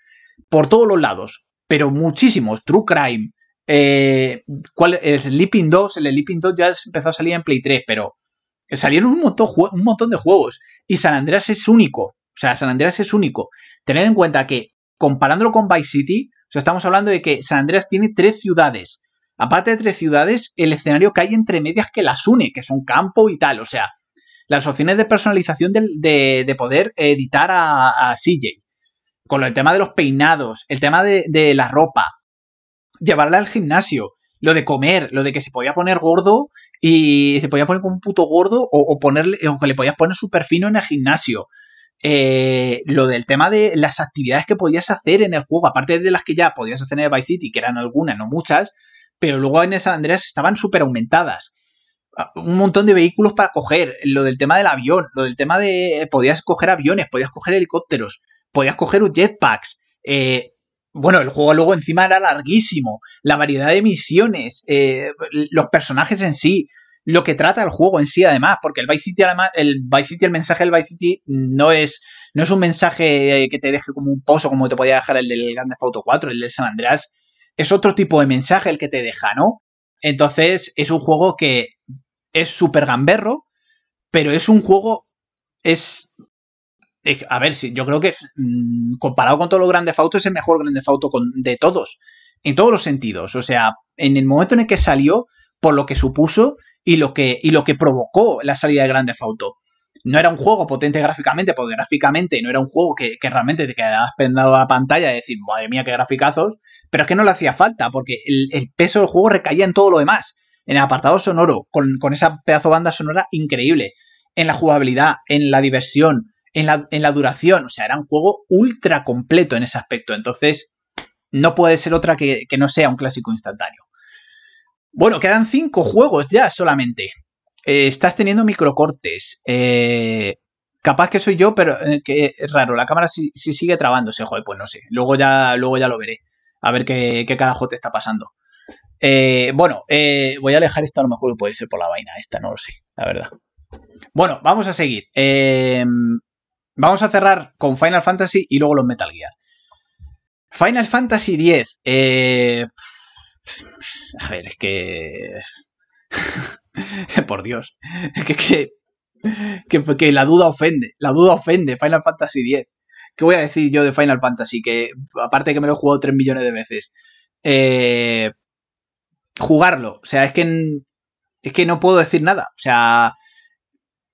por todos los lados pero muchísimos. True Crime, eh, ¿cuál, Sleeping 2, el Sleeping 2 ya empezó a salir en Play 3, pero salieron un montón, un montón de juegos y San Andreas es único. O sea, San Andreas es único. Tened en cuenta que comparándolo con Vice City, estamos hablando de que San Andreas tiene tres ciudades. Aparte de tres ciudades, el escenario que hay entre medias que las une, que son campo y tal. O sea, las opciones de personalización de, poder editar a, a CJ con el tema de los peinados, el tema de, la ropa, llevarla al gimnasio, lo de comer, lo de que se podía poner gordo y se podía poner como un puto gordo o, ponerle, o que le podías poner súper fino en el gimnasio. Eh, lo del tema de las actividades que podías hacer en el juego, aparte de las que ya podías hacer en el Vice City, que eran algunas, no muchas, pero luego en San Andreas estaban súper aumentadas. Ah, un montón de vehículos para coger, lo del tema del avión, lo del tema de. Podías coger aviones, podías coger helicópteros podías coger un jetpack. Eh, bueno, el juego luego encima era larguísimo, la variedad de misiones, eh, los personajes en sí, lo que trata el juego en sí además, porque el Vice City además, el Vice City, el mensaje del Vice City no es, no es un mensaje eh, que te deje como un pozo como te podía dejar el del Grande Foto 4, el del San Andreas, es otro tipo de mensaje el que te deja, ¿no? Entonces es un juego que es súper gamberro, pero es un juego, es a ver, si yo creo que mm, comparado con todos los grandes Autos es el mejor grande Auto de todos, en todos los sentidos. O sea, en el momento en el que salió, por lo que supuso y lo que, y lo que provocó la salida de grande Auto. No era un juego potente gráficamente, porque gráficamente no era un juego que, realmente te quedabas pendado a la pantalla y decir, madre mía, qué graficazos, pero es que no le hacía falta, porque el, peso del juego recaía en todo lo demás, en el apartado sonoro, con, con esa pedazo banda sonora increíble, en la jugabilidad, en la diversión, en la, duración. O sea, era un juego ultra completo en ese aspecto. Entonces, no puede ser otra que, no sea un clásico instantáneo. Bueno, quedan cinco juegos ya solamente. Eh, estás teniendo microcortes. Eh, capaz que soy yo, pero eh, que es raro. La cámara sí, sigue trabándose, joder, pues no sé. Luego ya, luego ya lo veré. A ver qué, qué carajo te está pasando. bueno, voy a alejar esto, a lo mejor puede ser por la vaina esta, no lo sé, la verdad. Bueno, vamos a seguir. Vamos a cerrar con Final Fantasy y luego los Metal Gear. Final Fantasy X. Eh... A ver, es que. <laughs> Por Dios. Es que, que, la duda ofende. La duda ofende. Final Fantasy X. ¿Qué voy a decir yo de Final Fantasy? Que aparte que me lo he jugado 3 millones de veces. Eh, jugarlo. O sea, es que. Es que no puedo decir nada. O sea.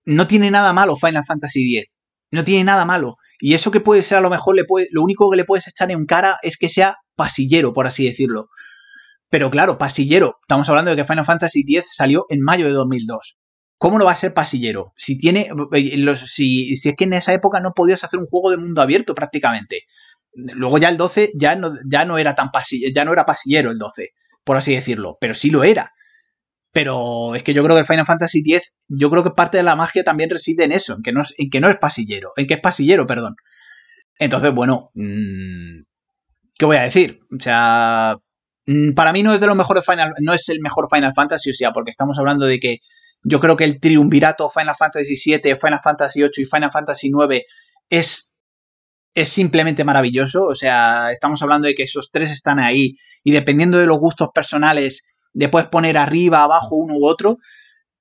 No tiene nada malo Final Fantasy X. No tiene nada malo. Y eso que puede ser, a lo mejor, le puede, lo único que le puedes echar en cara es que sea pasillero, por así decirlo. Pero claro, pasillero. Estamos hablando de que Final Fantasy X salió en mayo de 2002. ¿Cómo no va a ser pasillero? Si tiene. Eh, los, si, si, es que en esa época no podías hacer un juego de mundo abierto prácticamente. Luego ya el 12 ya no, ya no era tan pasillero, ya no era pasillero el 12, por así decirlo, pero sí lo era. Pero es que yo creo que Final Fantasy X, yo creo que parte de la magia también reside en eso, en que no es, en que no es pasillero, en que es pasillero, perdón. Entonces, bueno, mm, ¿qué voy a decir? O sea, mm, para mí no es de los mejores Final, no es el mejor Final Fantasy, o sea, porque estamos hablando de que yo creo que el triunvirato Final Fantasy VII, Final Fantasy VIII y Final Fantasy IX es, es simplemente maravilloso. O sea, estamos hablando de que esos tres están ahí y dependiendo de los gustos personales Después poner arriba, abajo, uno u otro.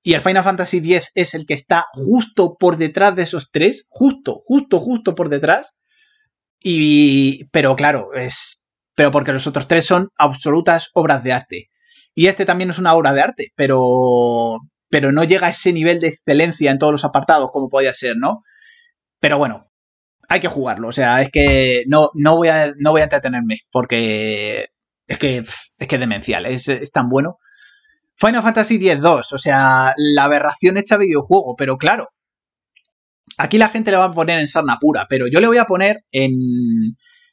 Y el Final Fantasy X es el que está justo por detrás de esos tres, justo, justo, justo por detrás. Y, pero claro, es, pero porque los otros tres son absolutas obras de arte. Y este también es una obra de arte, pero, pero no llega a ese nivel de excelencia en todos los apartados como podía ser, ¿no? Pero bueno, hay que jugarlo. O sea, es que no, no, voy, a, no voy a entretenerme porque es que es que demencial, es, tan bueno. Final Fantasy X-2, o sea, la aberración hecha videojuego, pero claro, aquí la gente le va a poner en sarna pura, pero yo le voy a poner en...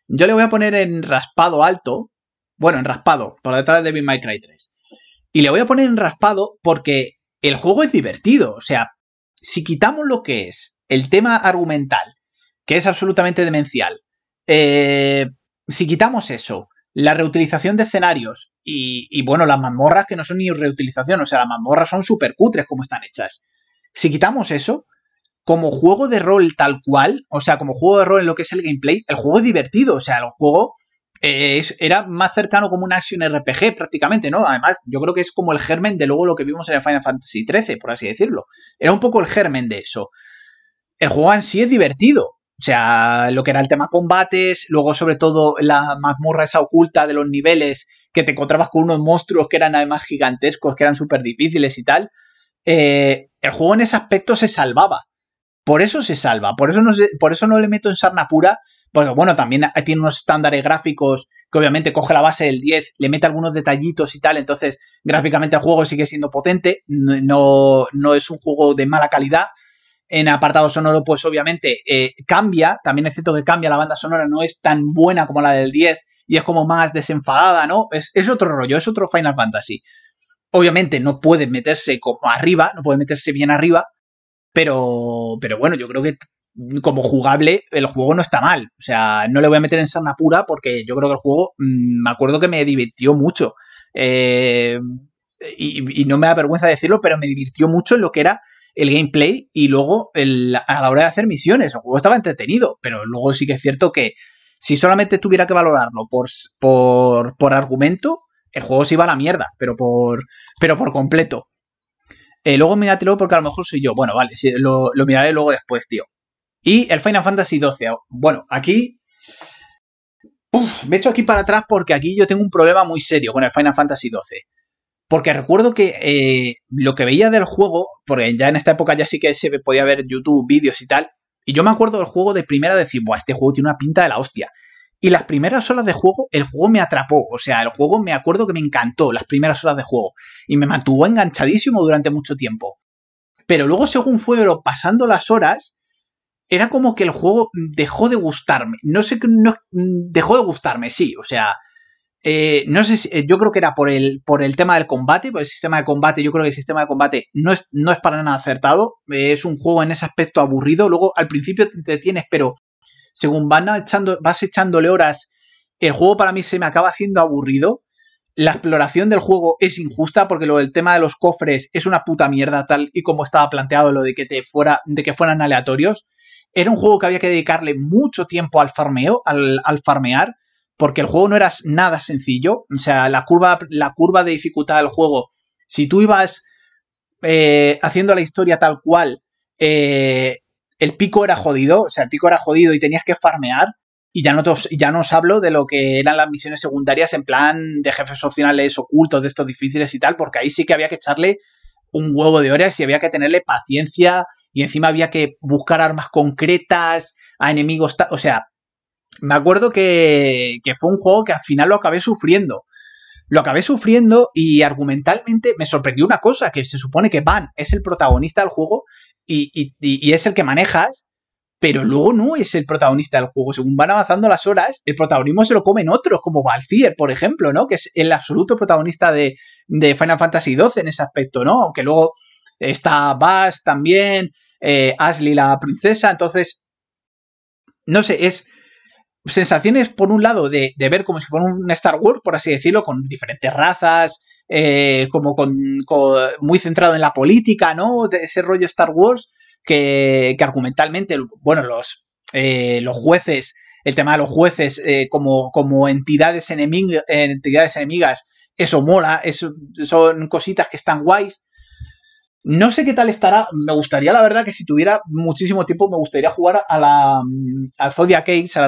Yo le voy a poner en raspado alto, bueno, en raspado, por detrás de Devil May Cry 3. Y le voy a poner en raspado porque el juego es divertido, o sea, si quitamos lo que es el tema argumental, que es absolutamente demencial, eh, si quitamos eso la reutilización de escenarios y, bueno, las mazmorras que no son ni reutilización, o sea, las mazmorras son súper cutres como están hechas. Si quitamos eso, como juego de rol tal cual, o sea, como juego de rol en lo que es el gameplay, el juego es divertido, o sea, el juego es, era más cercano como un action RPG prácticamente, ¿no? Además, yo creo que es como el germen de luego lo que vimos en el Final Fantasy XIII, por así decirlo. Era un poco el germen de eso. El juego en sí es divertido, o sea, lo que era el tema combates, luego sobre todo la mazmorra esa oculta de los niveles, que te encontrabas con unos monstruos que eran además gigantescos, que eran súper difíciles y tal. Eh, el juego en ese aspecto se salvaba. Por eso se salva, por eso no, por eso no le meto en sarna pura, porque bueno, también tiene unos estándares gráficos que obviamente coge la base del 10, le mete algunos detallitos y tal, entonces gráficamente el juego sigue siendo potente, no, no es un juego de mala calidad, en apartado sonoro, pues obviamente eh, cambia. También es cierto que cambia la banda sonora, no es tan buena como la del 10 y es como más desenfadada, ¿no? Es, otro rollo, es otro Final Fantasy. Obviamente no puede meterse como arriba, no puede meterse bien arriba, pero, pero bueno, yo creo que como jugable el juego no está mal. O sea, no le voy a meter en sarna pura porque yo creo que el juego, mm, me acuerdo que me divirtió mucho. Eh, y, y no me da vergüenza decirlo, pero me divirtió mucho en lo que era el gameplay y luego a la hora de hacer misiones. El juego estaba entretenido, pero luego sí que es cierto que si solamente tuviera que valorarlo por, por, argumento, el juego se iba a la mierda, pero por, pero por completo. Eh, luego míratelo porque a lo mejor soy yo. Bueno, vale, lo, miraré luego después, tío. Y el Final Fantasy XII. Ah, bueno, aquí... Uf, me echo aquí para atrás porque aquí yo tengo un problema muy serio con el Final Fantasy XII. Porque recuerdo que eh, lo que veía del juego, porque ya en esta época ya sí que se podía ver YouTube, vídeos y tal, y yo me acuerdo del juego de primera decir, Buah, este juego tiene una pinta de la hostia. Y las primeras horas de juego, el juego me atrapó. O sea, el juego me acuerdo que me encantó las primeras horas de juego. Y me mantuvo enganchadísimo durante mucho tiempo. Pero luego, según pero pasando las horas, era como que el juego dejó de gustarme. No sé, no, dejó de gustarme, sí. O sea, eh, no sé si, eh, yo creo que era por el, por el tema del combate, por el sistema de combate. Yo creo que el sistema de combate no es, no es para nada acertado. Eh, es un juego en ese aspecto aburrido. Luego al principio te entretienes, pero según van echando, vas echándole horas, el juego para mí se me acaba haciendo aburrido. La exploración del juego es injusta porque lo del tema de los cofres es una puta mierda, tal y como estaba planteado lo de que, te fuera, de que fueran aleatorios. Era un juego que había que dedicarle mucho tiempo al farmeo, al, al farmear porque el juego no era nada sencillo. O sea, la curva, la curva de dificultad del juego, si tú ibas eh, haciendo la historia tal cual, eh, el pico era jodido, o sea, el pico era jodido y tenías que farmear. Y ya no, ya no os hablo de lo que eran las misiones secundarias en plan de jefes opcionales ocultos, de estos difíciles y tal, porque ahí sí que había que echarle un huevo de horas y había que tenerle paciencia y encima había que buscar armas concretas a enemigos, o sea, me acuerdo que, fue un juego que al final lo acabé sufriendo. Lo acabé sufriendo y argumentalmente me sorprendió una cosa, que se supone que Van es el protagonista del juego y, es el que manejas, pero luego no es el protagonista del juego. Según van avanzando las horas, el protagonismo se lo comen otros, como Balfier por ejemplo, ¿no? Que es el absoluto protagonista de, Final Fantasy XII en ese aspecto, ¿no? Aunque luego está Bass también, eh, Ashley la princesa, entonces, no sé, es, sensaciones, por un lado, de, ver como si fuera un Star Wars, por así decirlo, con diferentes razas, eh, como con, muy centrado en la política, ¿no? De ese rollo Star Wars que, que argumentalmente, bueno, los, eh, los jueces, el tema de los jueces eh, como, como entidades, entidades enemigas, eso mola, eso, son cositas que están guays. No sé qué tal estará. Me gustaría, la verdad, que si tuviera muchísimo tiempo, me gustaría jugar a la, mm, al Zodiac a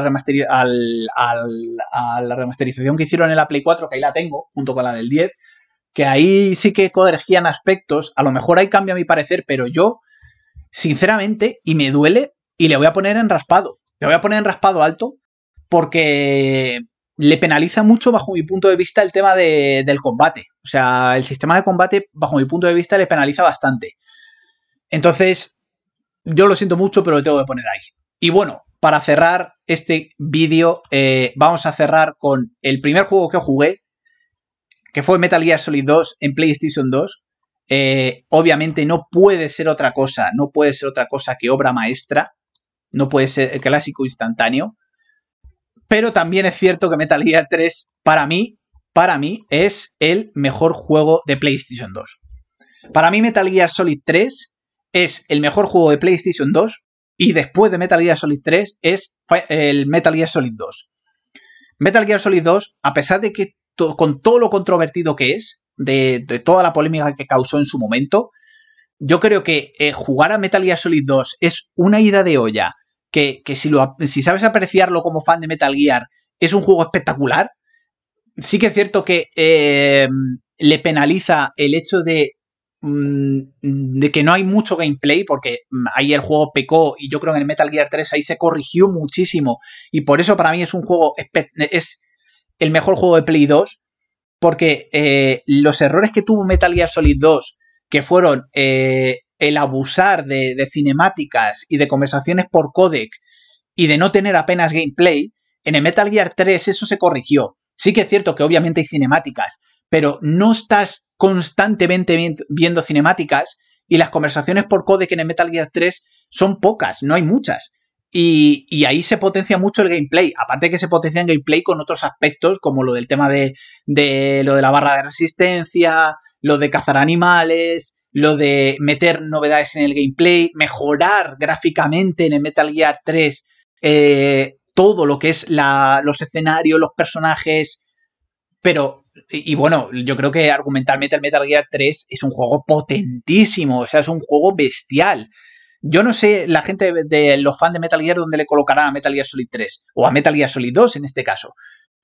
la, a la remasterización que hicieron en la Play 4, que ahí la tengo, junto con la del 10. Que ahí sí que corregían aspectos. A lo mejor ahí cambia mi parecer, pero yo, sinceramente, y me duele, y le voy a poner en raspado. Le voy a poner en raspado alto, porque le penaliza mucho bajo mi punto de vista el tema del combate. O sea, el sistema de combate bajo mi punto de vista le penaliza bastante. Entonces, yo lo siento mucho, pero lo tengo que poner ahí. Y bueno, para cerrar este vídeo, eh, vamos a cerrar con el primer juego que jugué, que fue Metal Gear Solid 2 en PlayStation 2. Eh, obviamente no puede ser otra cosa, no puede ser otra cosa que obra maestra, no puede ser clásico instantáneo. Pero también es cierto que Metal Gear 3, para mí, para mí, es el mejor juego de PlayStation 2. Para mí, Metal Gear Solid 3 es el mejor juego de PlayStation 2 y después de Metal Gear Solid 3 es el Metal Gear Solid 2. Metal Gear Solid 2, a pesar de que con todo lo controvertido que es, de, toda la polémica que causó en su momento, yo creo que eh, jugar a Metal Gear Solid 2 es una ida de olla que, si, lo, si sabes apreciarlo como fan de Metal Gear, es un juego espectacular. Sí que es cierto que em, le penaliza el hecho de, mm, de que no hay mucho gameplay, porque mm, ahí el juego pecó y yo creo que en el Metal Gear 3 ahí se corrigió muchísimo. Y por eso para mí es un juego, es el mejor juego de Play 2, porque eh, los errores que tuvo Metal Gear Solid 2, que fueron eh, el abusar de, de cinemáticas y de conversaciones por codec y de no tener apenas gameplay, en el Metal Gear 3 eso se corrigió. Sí que es cierto que obviamente hay cinemáticas, pero no estás constantemente viendo cinemáticas y las conversaciones por codec en el Metal Gear 3 son pocas, no hay muchas. Y, ahí se potencia mucho el gameplay. Aparte que se potencia el gameplay con otros aspectos, como lo del tema de, de lo de la barra de resistencia, lo de cazar animales, lo de meter novedades en el gameplay, mejorar gráficamente en el Metal Gear 3 eh, todo lo que es los escenarios, los personajes, pero... Y, bueno, yo creo que argumentalmente el Metal Gear 3 es un juego potentísimo, o sea, es un juego bestial. Yo no sé la gente de, los fans de Metal Gear dónde le colocará a Metal Gear Solid 3 o a Metal Gear Solid 2 en este caso,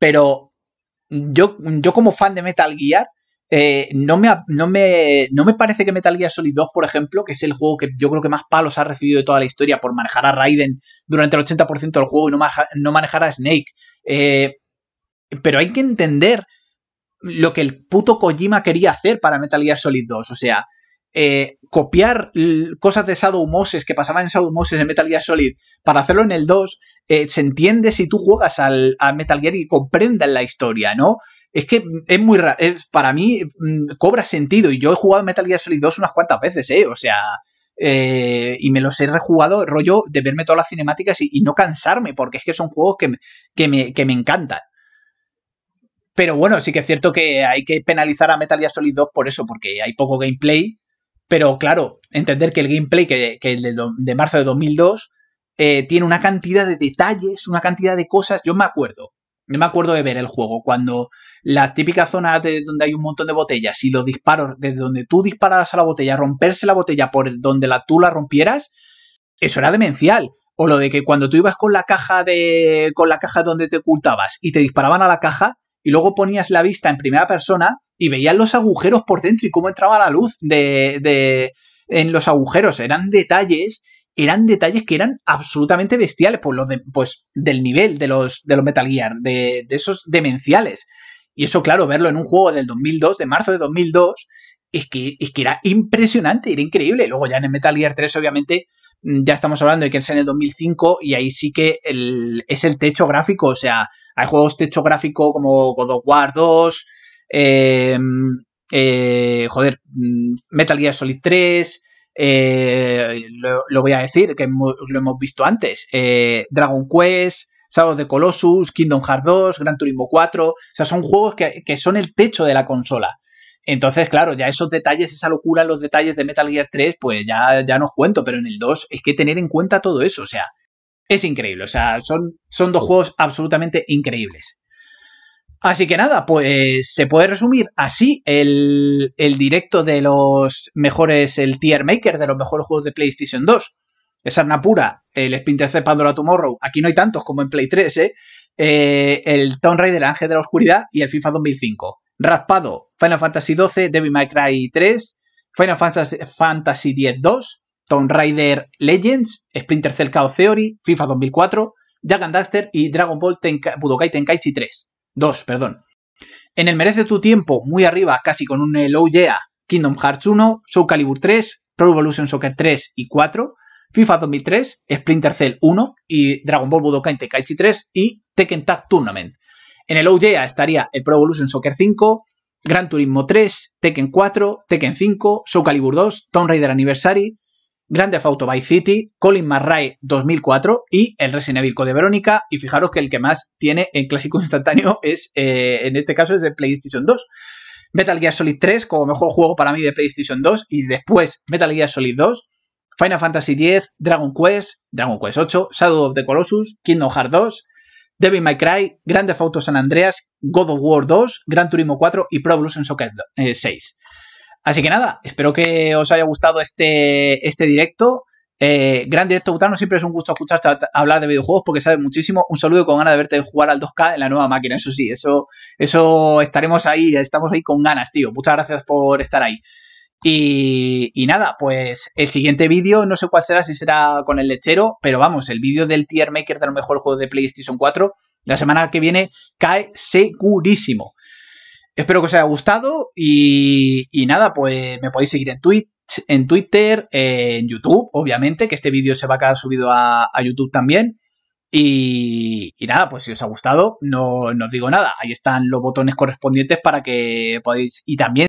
pero yo, yo como fan de Metal Gear eh, no, me, no, me, no, me, parece que Metal Gear Solid 2, por ejemplo, que es el juego que yo creo que más palos ha recibido de toda la historia por manejar a Raiden durante el 80% del juego y no, manejar a Snake. Eh, pero hay que entender lo que el puto Kojima quería hacer para Metal Gear Solid 2. O sea, eh, copiar cosas de Shadow Moses que pasaban en Shadow Moses en Metal Gear Solid para hacerlo en el 2, se entiende si tú juegas al, a Metal Gear y comprendas la historia, ¿no? es que es muy raro. Para mí mm, cobra sentido. Y yo he jugado Metal Gear Solid 2 unas cuantas veces, ¿eh? O sea. Eh, y me los he rejugado, rollo de verme todas las cinemáticas y, no cansarme, porque es que son juegos que me, encantan. Pero bueno, sí que es cierto que hay que penalizar a Metal Gear Solid 2 por eso, porque hay poco gameplay. Pero claro, entender que el gameplay que, que el de, marzo de 2002 eh, tiene una cantidad de detalles, una cantidad de cosas. Yo me acuerdo yo me acuerdo de ver el juego cuando las típicas zonas de donde hay un montón de botellas y los disparos desde donde tú dispararas a la botella, romperse la botella por donde la, tú la rompieras, eso era demencial. O lo de que cuando tú ibas con la caja de. con la caja donde te ocultabas y te disparaban a la caja, y luego ponías la vista en primera persona y veías los agujeros por dentro y cómo entraba la luz de, de en los agujeros. Eran detalles eran detalles que eran absolutamente bestiales, pues, los pues, del nivel de los, de los Metal Gear, de, esos demenciales. Y eso, claro, verlo en un juego del 2002, de marzo de 2002, es que, que era impresionante, era increíble. Luego ya en el Metal Gear 3, obviamente, mm, ya estamos hablando de que es en el 2005 y ahí sí que es el techo gráfico. O sea, hay juegos techo gráfico como God of War 2, eh, mm, eh, joder, mm, Metal Gear Solid 3, eh, lo, voy a decir, que lo hemos visto antes. Eh, Dragon Quest, Shadow de Colossus, Kingdom Hearts 2, Gran Turismo 4. O sea, son juegos que, son el techo de la consola. Entonces, claro, ya esos detalles, esa locura, los detalles de Metal Gear 3, pues ya, ya nos cuento, pero en el 2 es que tener en cuenta todo eso, o sea, es increíble. O sea, son, son dos juegos absolutamente increíbles. Así que nada, pues se puede resumir así el, directo de los mejores, el tier maker de los mejores juegos de PlayStation 2. Es Pura, el eh, Splinter Cell Pandora Tomorrow, aquí no hay tantos como en Play 3, ¿eh? ¿eh? el Tomb Raider, del Ángel de la Oscuridad y el FIFA 2005. Raspado, Final Fantasy XII, Devil May Cry 3, Final Fantasy, 10 2 Tomb Raider Legends, Splinter Cell Chaos Theory, FIFA 2004, Dragon Duster y Dragon Ball Budokai Tenkaichi 3. 2, perdón. En el Merece tu tiempo, muy arriba, casi con un eh, Low Kingdom Hearts 1, Soul Calibur 3, Pro Evolution Soccer 3 y 4, FIFA 2003, Splinter Cell 1 y Dragon Ball Budokai Tenkaichi 3 y Tekken Tag Tournament. En el Oyea estaría el Pro Evolution Soccer 5, Gran Turismo 3, Tekken 4, Tekken 5, Soul Calibur 2, Tomb Raider Anniversary, Grande Theft Auto City, Colin McRae 2004 y el Resident Evil Code Verónica. Y fijaros que el que más tiene en clásico <laughs> instantáneo es, eh, en este caso, es de PlayStation 2. Metal Gear Solid 3 como mejor juego para mí de PlayStation 2 y después Metal Gear Solid 2, Final Fantasy X, Dragon Quest, Dragon Quest 8, Shadow of the Colossus, Kingdom Hearts 2, Devil May Cry, Grand Theft Auto San Andreas, God of War 2, Gran Turismo 4 y Pro Evolution Soccer 6. Eh, Así que nada, espero que os haya gustado este, este directo. Eh, gran directo butano, siempre es un gusto escucharte hablar de videojuegos porque sabes muchísimo. Un saludo con ganas de verte jugar al 2K en la nueva máquina, eso sí, eso, eso estaremos ahí, estamos ahí con ganas, tío. Muchas gracias por estar ahí. Y, y nada, pues el siguiente vídeo, no sé cuál será, si será con el lechero, pero vamos, el vídeo del tier maker de los mejores juegos de PlayStation 4, la semana que viene cae segurísimo. Espero que os haya gustado y, nada, pues me podéis seguir en Twitch, en Twitter, en YouTube, obviamente, que este vídeo se va a quedar subido a, YouTube también. Y, nada, pues si os ha gustado, no, no os digo nada. Ahí están los botones correspondientes para que podáis. Y también.